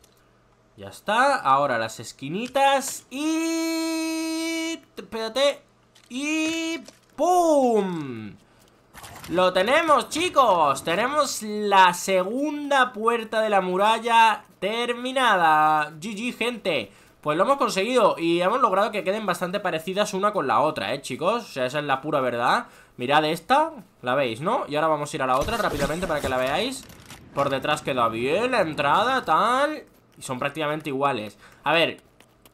Ya está, ahora las esquinitas Y... Espérate Y... ¡Pum! ¡Lo tenemos, chicos! Tenemos la segunda puerta de la muralla terminada. GG, gente. Pues lo hemos conseguido y hemos logrado que queden bastante parecidas una con la otra, ¿eh, chicos? O sea, esa es la pura verdad. Mirad esta, la veis, ¿no? Y ahora vamos a ir a la otra rápidamente para que la veáis. Por detrás queda bien la entrada, tal... Y son prácticamente iguales. A ver,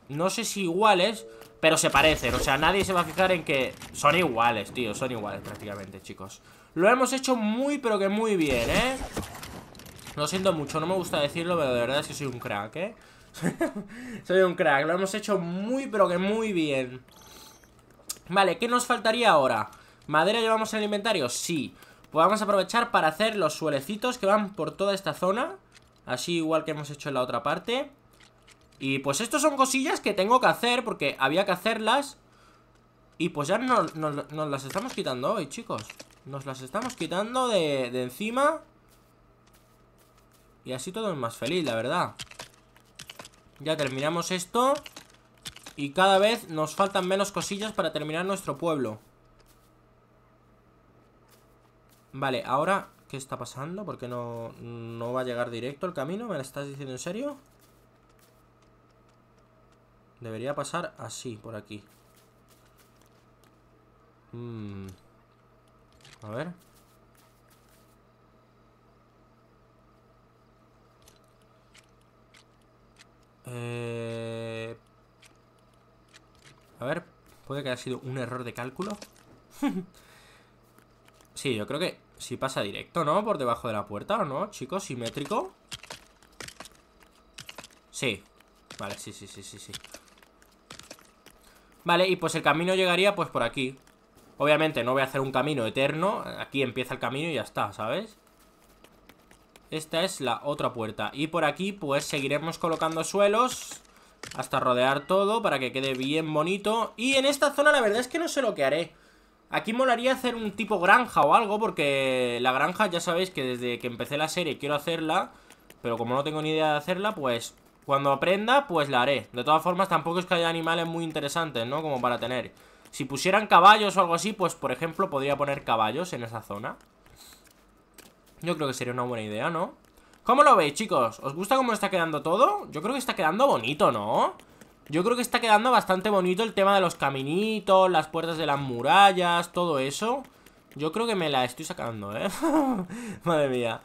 no sé si iguales, pero se parecen. O sea, nadie se va a fijar en que son iguales, tío. Son iguales prácticamente, chicos. Lo hemos hecho muy, pero que muy bien, ¿eh? Lo siento mucho, no me gusta decirlo, pero de verdad es que soy un crack, ¿eh? soy un crack, lo hemos hecho muy, pero que muy bien Vale, ¿qué nos faltaría ahora? ¿Madera llevamos en el inventario? Sí Pues vamos a aprovechar para hacer los suelecitos que van por toda esta zona Así igual que hemos hecho en la otra parte Y pues estos son cosillas que tengo que hacer porque había que hacerlas Y pues ya nos las estamos quitando hoy, chicos nos las estamos quitando de, encima Y así todo es más feliz, la verdad Ya terminamos esto Y cada vez nos faltan menos cosillas para terminar nuestro pueblo Vale, ahora ¿Qué está pasando? ¿Por qué no, va a llegar directo el camino? ¿Me lo estás diciendo en serio? Debería pasar así, por aquí Mmm a ver. Eh, a ver, puede que haya sido un error de cálculo. sí, yo creo que si pasa directo, ¿no? Por debajo de la puerta, ¿o no, chicos? ¿Simétrico? Sí. Vale, sí, sí, sí, sí, sí. Vale, y pues el camino llegaría pues por aquí. Obviamente no voy a hacer un camino eterno. Aquí empieza el camino y ya está, ¿sabes? Esta es la otra puerta. Y por aquí, pues, seguiremos colocando suelos hasta rodear todo para que quede bien bonito. Y en esta zona la verdad es que no sé lo que haré. Aquí molaría hacer un tipo granja o algo porque la granja ya sabéis que desde que empecé la serie quiero hacerla, pero como no tengo ni idea de hacerla, pues cuando aprenda pues la haré. De todas formas tampoco es que haya animales muy interesantes, ¿no? Como para tener... Si pusieran caballos o algo así, pues por ejemplo podría poner caballos en esa zona. Yo creo que sería una buena idea, ¿no? ¿Cómo lo veis, chicos? ¿Os gusta cómo está quedando todo? Yo creo que está quedando bonito, ¿no? Yo creo que está quedando bastante bonito el tema de los caminitos, las puertas de las murallas, todo eso. Yo creo que me la estoy sacando, ¿eh? Madre mía.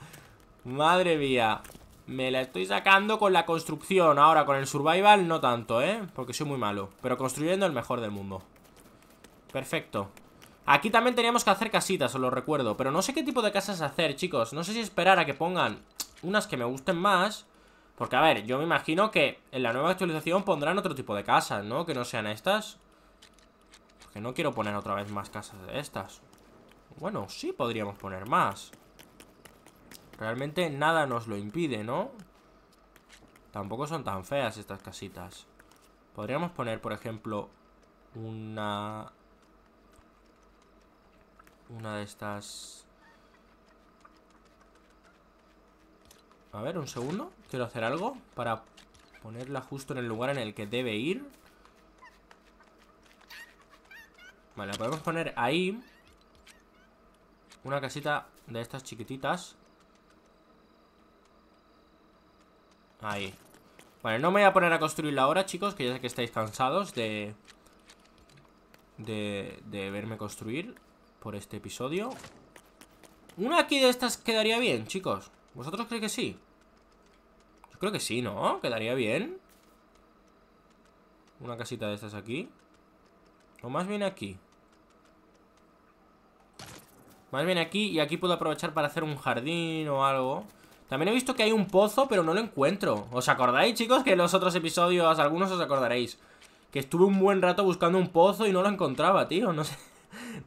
Madre mía. Me la estoy sacando con la construcción. Ahora, con el survival no tanto, ¿eh? Porque soy muy malo. Pero construyendo el mejor del mundo. Perfecto Aquí también teníamos que hacer casitas, os lo recuerdo Pero no sé qué tipo de casas hacer, chicos No sé si esperar a que pongan unas que me gusten más Porque, a ver, yo me imagino que en la nueva actualización pondrán otro tipo de casas, ¿no? Que no sean estas Porque no quiero poner otra vez más casas de estas Bueno, sí podríamos poner más Realmente nada nos lo impide, ¿no? Tampoco son tan feas estas casitas Podríamos poner, por ejemplo, una una de estas... A ver, un segundo. Quiero hacer algo para ponerla justo en el lugar en el que debe ir. Vale, la podemos poner ahí. Una casita de estas chiquititas. Ahí. Vale, no me voy a poner a construirla ahora, chicos, que ya sé que estáis cansados de... De, de verme construir por este episodio Una aquí de estas quedaría bien, chicos ¿Vosotros creéis que sí? Yo creo que sí, ¿no? Quedaría bien Una casita de estas aquí O más bien aquí Más bien aquí Y aquí puedo aprovechar para hacer un jardín o algo También he visto que hay un pozo Pero no lo encuentro ¿Os acordáis, chicos? Que en los otros episodios Algunos os acordaréis Que estuve un buen rato buscando un pozo Y no lo encontraba, tío No sé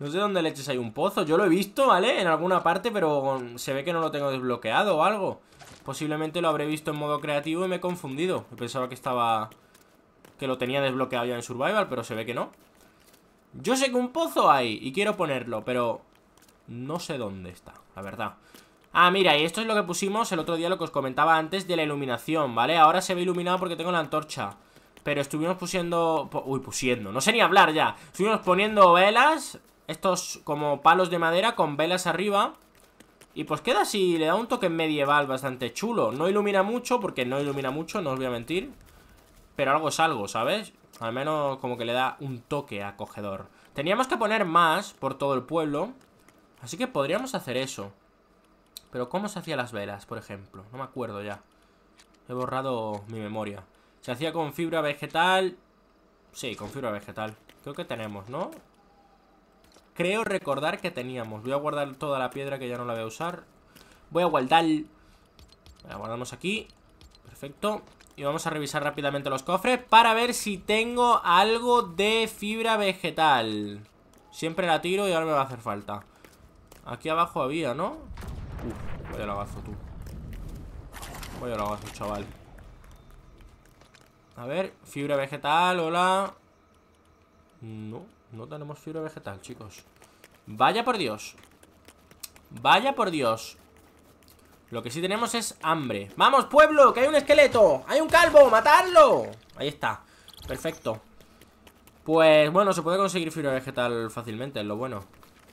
no sé dónde leches hay un pozo. Yo lo he visto, ¿vale? En alguna parte, pero se ve que no lo tengo desbloqueado o algo. Posiblemente lo habré visto en modo creativo y me he confundido. Pensaba que estaba... Que lo tenía desbloqueado ya en Survival, pero se ve que no. Yo sé que un pozo hay y quiero ponerlo, pero... No sé dónde está, la verdad. Ah, mira, y esto es lo que pusimos el otro día, lo que os comentaba antes de la iluminación, ¿vale? Ahora se ve iluminado porque tengo la antorcha. Pero estuvimos pusiendo... Uy, pusiendo. No sé ni hablar ya. Estuvimos poniendo velas. Estos como palos de madera con velas arriba. Y pues queda así. Le da un toque medieval bastante chulo. No ilumina mucho, porque no ilumina mucho, no os voy a mentir. Pero algo es algo, ¿sabes? Al menos como que le da un toque acogedor. Teníamos que poner más por todo el pueblo. Así que podríamos hacer eso. Pero ¿cómo se hacían las velas, por ejemplo? No me acuerdo ya. He borrado mi memoria. Se hacía con fibra vegetal. Sí, con fibra vegetal. Creo que tenemos, ¿no? Creo recordar que teníamos. Voy a guardar toda la piedra que ya no la voy a usar. Voy a guardar... La guardamos aquí. Perfecto. Y vamos a revisar rápidamente los cofres para ver si tengo algo de fibra vegetal. Siempre la tiro y ahora me va a hacer falta. Aquí abajo había, ¿no? Uf, vaya lagazo tú. Vaya lagazo, chaval. A ver, fibra vegetal, hola No, no tenemos fibra vegetal, chicos Vaya por Dios Vaya por Dios Lo que sí tenemos es hambre ¡Vamos, pueblo! ¡Que hay un esqueleto! ¡Hay un calvo! ¡Matarlo! Ahí está, perfecto Pues, bueno, se puede conseguir fibra vegetal fácilmente, es lo bueno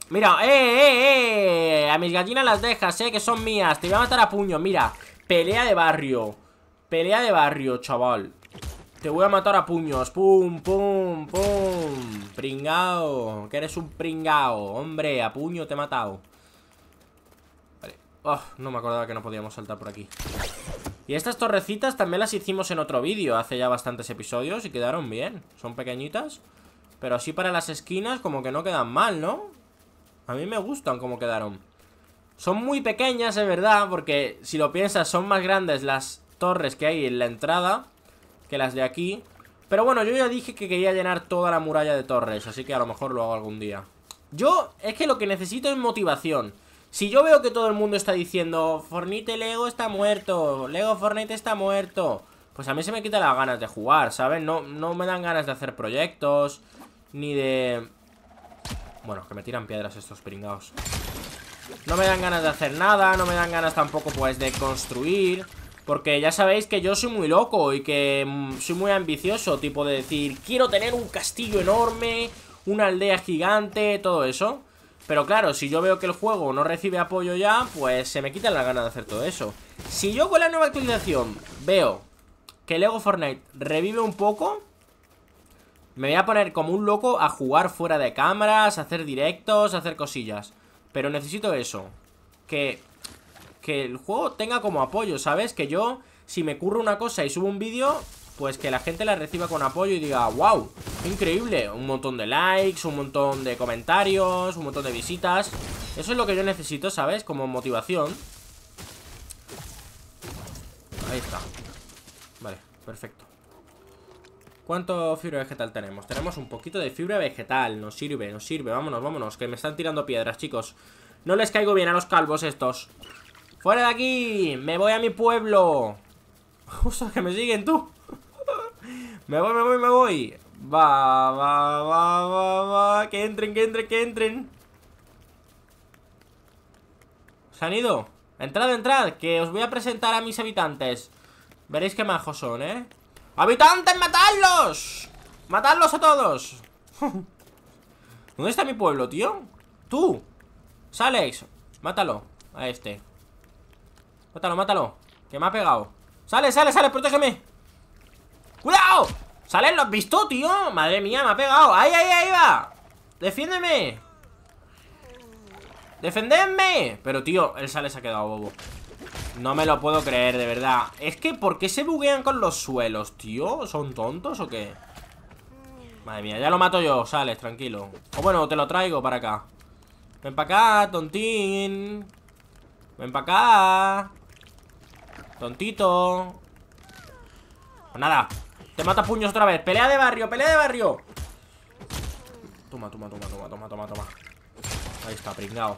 Mira, eh, eh, eh A mis gallinas las dejas, eh, que son mías Te voy a matar a puño, mira Pelea de barrio Pelea de barrio, chaval te voy a matar a puños. Pum, pum, pum. Pringao. Que eres un pringao. Hombre, a puño te he matado. Vale. Oh, no me acordaba que no podíamos saltar por aquí. Y estas torrecitas también las hicimos en otro vídeo. Hace ya bastantes episodios y quedaron bien. Son pequeñitas. Pero así para las esquinas como que no quedan mal, ¿no? A mí me gustan como quedaron. Son muy pequeñas, es verdad, porque si lo piensas son más grandes las torres que hay en la entrada que las de aquí Pero bueno, yo ya dije que quería llenar toda la muralla de torres Así que a lo mejor lo hago algún día Yo, es que lo que necesito es motivación Si yo veo que todo el mundo está diciendo Fornite Lego está muerto Lego Fornite está muerto Pues a mí se me quitan las ganas de jugar, ¿sabes? No, no me dan ganas de hacer proyectos Ni de... Bueno, que me tiran piedras estos pringados No me dan ganas de hacer nada No me dan ganas tampoco pues de construir porque ya sabéis que yo soy muy loco y que mm, soy muy ambicioso, tipo de decir, quiero tener un castillo enorme, una aldea gigante, todo eso. Pero claro, si yo veo que el juego no recibe apoyo ya, pues se me quitan las ganas de hacer todo eso. Si yo con la nueva actualización veo que Lego Fortnite revive un poco, me voy a poner como un loco a jugar fuera de cámaras, a hacer directos, a hacer cosillas. Pero necesito eso, que que el juego tenga como apoyo, ¿sabes? Que yo, si me curro una cosa y subo un vídeo, pues que la gente la reciba con apoyo y diga, wow, increíble, un montón de likes, un montón de comentarios, un montón de visitas. Eso es lo que yo necesito, ¿sabes? Como motivación. Ahí está. Vale, perfecto. ¿Cuánto fibra vegetal tenemos? Tenemos un poquito de fibra vegetal Nos sirve, nos sirve, vámonos, vámonos Que me están tirando piedras, chicos No les caigo bien a los calvos estos ¡Fuera de aquí! ¡Me voy a mi pueblo! Justo que me siguen tú! ¡Me voy, me voy, me voy! Va, va, va, va, va. Que entren, que entren, que entren. Se han ido. Entrad, entrad, que os voy a presentar a mis habitantes. Veréis qué majos son, ¿eh? ¡Habitantes, matadlos! ¡Matadlos a todos! ¿Dónde está mi pueblo, tío? ¡Tú! ¡Salex! Mátalo a este Mátalo, mátalo Que me ha pegado Sale, sale, sale, protégeme ¡Cuidado! Sale, ¿Lo has visto, tío? Madre mía, me ha pegado ¡Ahí, ahí, ahí va! ¡Defiéndeme! ¡Defendedme! Pero, tío, él sale, se ha quedado bobo No me lo puedo creer, de verdad Es que, ¿por qué se buguean con los suelos, tío? ¿Son tontos o qué? Madre mía, ya lo mato yo, sales, tranquilo O bueno, te lo traigo para acá Ven para acá, tontín Ven para acá Tontito pues nada Te mata puños otra vez Pelea de barrio, pelea de barrio Toma, toma, toma, toma, toma, toma, toma Ahí está, pringado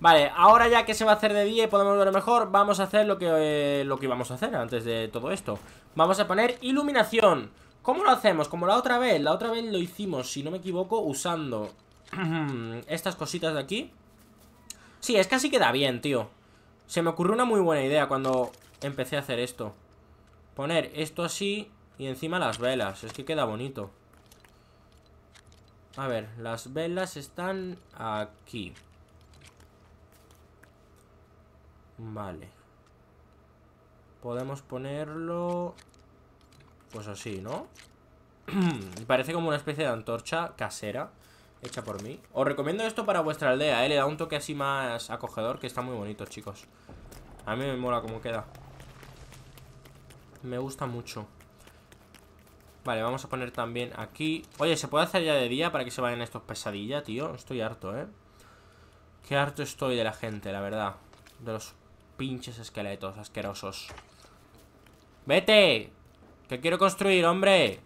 Vale, ahora ya que se va a hacer de día y podemos verlo mejor Vamos a hacer lo que, eh, lo que íbamos a hacer antes de todo esto Vamos a poner iluminación ¿Cómo lo hacemos? Como la otra vez La otra vez lo hicimos, si no me equivoco, usando Estas cositas de aquí Sí, es que así queda bien, tío Se me ocurrió una muy buena idea Cuando empecé a hacer esto. Poner esto así y encima las velas. Es que queda bonito. A ver, las velas están aquí. Vale. Podemos ponerlo... Pues así, ¿no? Parece como una especie de antorcha casera hecha por mí. Os recomiendo esto para vuestra aldea, ¿eh? Le da un toque así más acogedor que está muy bonito, chicos. A mí me mola cómo queda. Me gusta mucho Vale, vamos a poner también aquí Oye, ¿se puede hacer ya de día para que se vayan estos pesadillas, tío? Estoy harto, ¿eh? Qué harto estoy de la gente, la verdad De los pinches esqueletos asquerosos ¡Vete! Que quiero construir, hombre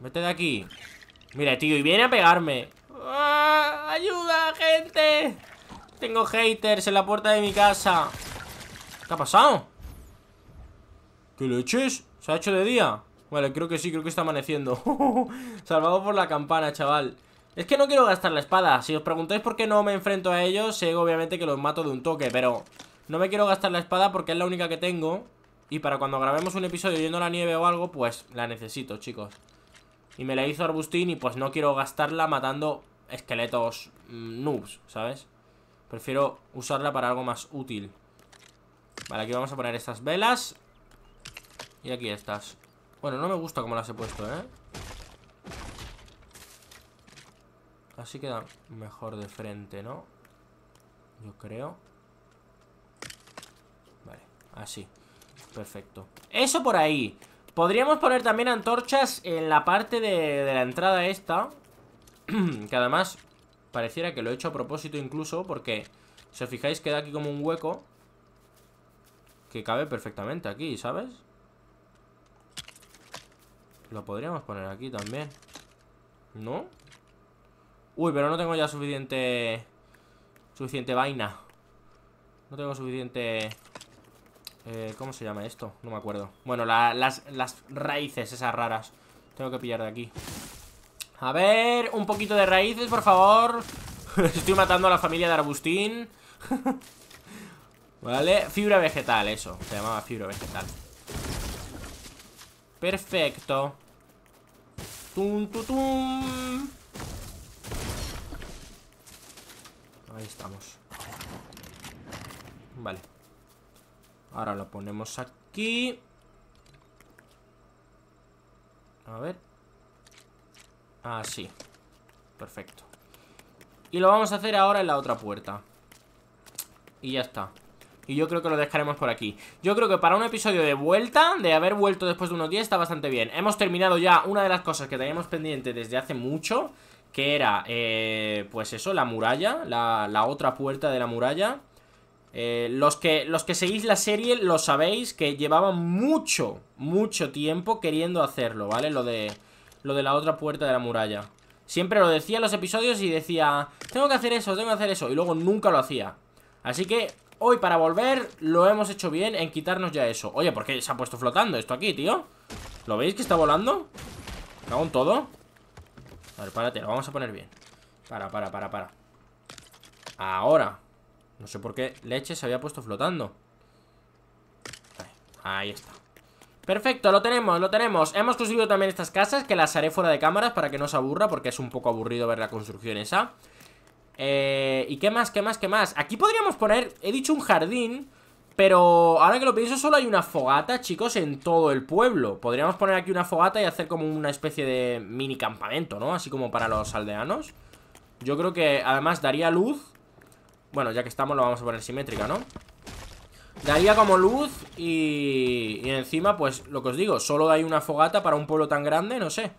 Vete de aquí Mira, tío, y viene a pegarme ¡Ah! ¡Ayuda, gente! Tengo haters en la puerta de mi casa ¿Qué ha pasado? ¿Qué leches? ¿Se ha hecho de día? Vale, creo que sí, creo que está amaneciendo Salvado por la campana, chaval Es que no quiero gastar la espada Si os preguntáis por qué no me enfrento a ellos Sé obviamente que los mato de un toque, pero No me quiero gastar la espada porque es la única que tengo Y para cuando grabemos un episodio yendo a la nieve o algo Pues la necesito, chicos Y me la hizo Arbustín y pues no quiero gastarla matando esqueletos mm, noobs, ¿sabes? Prefiero usarla para algo más útil Vale, aquí vamos a poner estas velas y aquí estás. Bueno, no me gusta como las he puesto, ¿eh? Así queda mejor de frente, ¿no? Yo creo. Vale, así. Perfecto. Eso por ahí. Podríamos poner también antorchas en la parte de, de la entrada esta. que además pareciera que lo he hecho a propósito incluso porque, si os fijáis, queda aquí como un hueco que cabe perfectamente aquí, ¿sabes? Lo podríamos poner aquí también ¿No? Uy, pero no tengo ya suficiente... Suficiente vaina No tengo suficiente... Eh, ¿Cómo se llama esto? No me acuerdo Bueno, las, las raíces esas raras Tengo que pillar de aquí A ver, un poquito de raíces, por favor Estoy matando a la familia de Arbustín Vale, fibra vegetal, eso Se llamaba fibra vegetal Perfecto ¡Tum, tum, tum! Ahí estamos. Vale. Ahora lo ponemos aquí. A ver. Así. Ah, Perfecto. Y lo vamos a hacer ahora en la otra puerta. Y ya está. Y yo creo que lo dejaremos por aquí Yo creo que para un episodio de vuelta De haber vuelto después de unos días está bastante bien Hemos terminado ya una de las cosas que teníamos pendiente desde hace mucho Que era, eh, pues eso, la muralla la, otra puerta de la muralla eh, los, que, los que seguís la serie lo sabéis Que llevaba mucho, mucho tiempo queriendo hacerlo, ¿vale? Lo de, lo de la otra puerta de la muralla Siempre lo decía en los episodios y decía Tengo que hacer eso, tengo que hacer eso Y luego nunca lo hacía Así que hoy para volver lo hemos hecho bien en quitarnos ya eso Oye, ¿por qué se ha puesto flotando esto aquí, tío? ¿Lo veis que está volando? ¿Cago todo? A ver, párate, lo vamos a poner bien Para, para, para, para Ahora No sé por qué leche se había puesto flotando Ahí está Perfecto, lo tenemos, lo tenemos Hemos construido también estas casas que las haré fuera de cámaras Para que no se aburra porque es un poco aburrido ver la construcción esa eh, ¿Y qué más, qué más, qué más? Aquí podríamos poner, he dicho un jardín Pero ahora que lo pienso solo hay una fogata, chicos, en todo el pueblo Podríamos poner aquí una fogata y hacer como una especie de mini campamento, ¿no? Así como para los aldeanos Yo creo que además daría luz Bueno, ya que estamos lo vamos a poner simétrica, ¿no? Daría como luz y, y encima, pues, lo que os digo Solo hay una fogata para un pueblo tan grande, no sé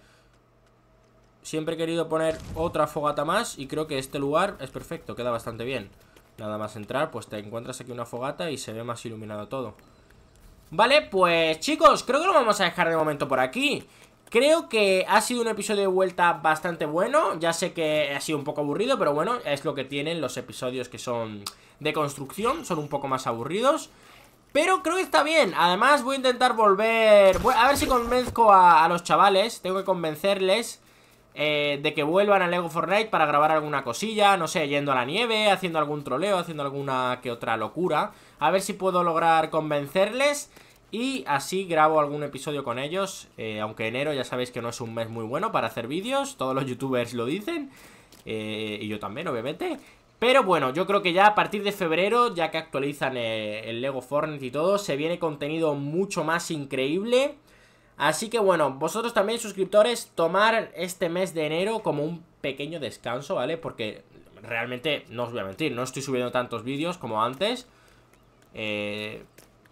Siempre he querido poner otra fogata más y creo que este lugar es perfecto, queda bastante bien. Nada más entrar, pues te encuentras aquí una fogata y se ve más iluminado todo. Vale, pues chicos, creo que lo vamos a dejar de momento por aquí. Creo que ha sido un episodio de vuelta bastante bueno. Ya sé que ha sido un poco aburrido, pero bueno, es lo que tienen los episodios que son de construcción. Son un poco más aburridos. Pero creo que está bien. Además voy a intentar volver... a ver si convenzco a, a los chavales. Tengo que convencerles eh, de que vuelvan a Lego Fortnite para grabar alguna cosilla, no sé, yendo a la nieve, haciendo algún troleo, haciendo alguna que otra locura. A ver si puedo lograr convencerles y así grabo algún episodio con ellos, eh, aunque enero ya sabéis que no es un mes muy bueno para hacer vídeos, todos los youtubers lo dicen, eh, y yo también obviamente. Pero bueno, yo creo que ya a partir de febrero, ya que actualizan el Lego Fortnite y todo, se viene contenido mucho más increíble Así que bueno, vosotros también suscriptores, tomar este mes de enero como un pequeño descanso, ¿vale? Porque realmente, no os voy a mentir, no estoy subiendo tantos vídeos como antes. Eh,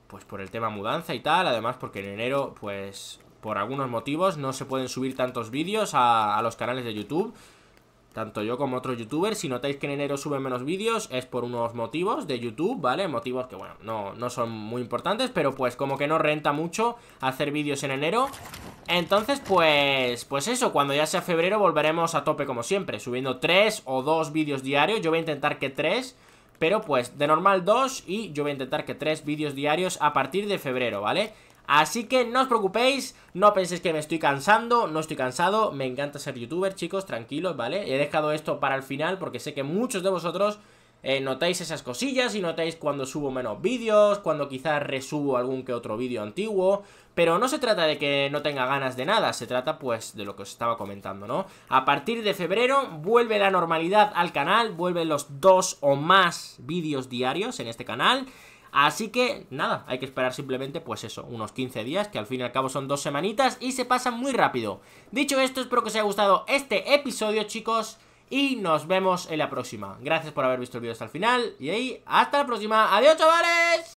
pues por el tema mudanza y tal, además porque en enero, pues por algunos motivos no se pueden subir tantos vídeos a, a los canales de YouTube tanto yo como otros youtubers. Si notáis que en enero suben menos vídeos es por unos motivos de YouTube, ¿vale? Motivos que, bueno, no, son muy importantes, pero pues como que no renta mucho hacer vídeos en enero. Entonces, pues, pues eso, cuando ya sea febrero volveremos a tope como siempre, subiendo tres o dos vídeos diarios. Yo voy a intentar que tres, Pero pues de normal dos y yo voy a intentar que tres vídeos diarios a partir de febrero, ¿vale? Así que no os preocupéis, no penséis que me estoy cansando, no estoy cansado, me encanta ser youtuber, chicos, tranquilos, ¿vale? He dejado esto para el final porque sé que muchos de vosotros eh, notáis esas cosillas y notáis cuando subo menos vídeos, cuando quizás resubo algún que otro vídeo antiguo, pero no se trata de que no tenga ganas de nada, se trata pues de lo que os estaba comentando, ¿no? A partir de febrero vuelve la normalidad al canal, vuelven los dos o más vídeos diarios en este canal Así que nada, hay que esperar simplemente pues eso, unos 15 días, que al fin y al cabo son dos semanitas y se pasan muy rápido. Dicho esto, espero que os haya gustado este episodio, chicos, y nos vemos en la próxima. Gracias por haber visto el vídeo hasta el final y ahí, hasta la próxima. ¡Adiós, chavales!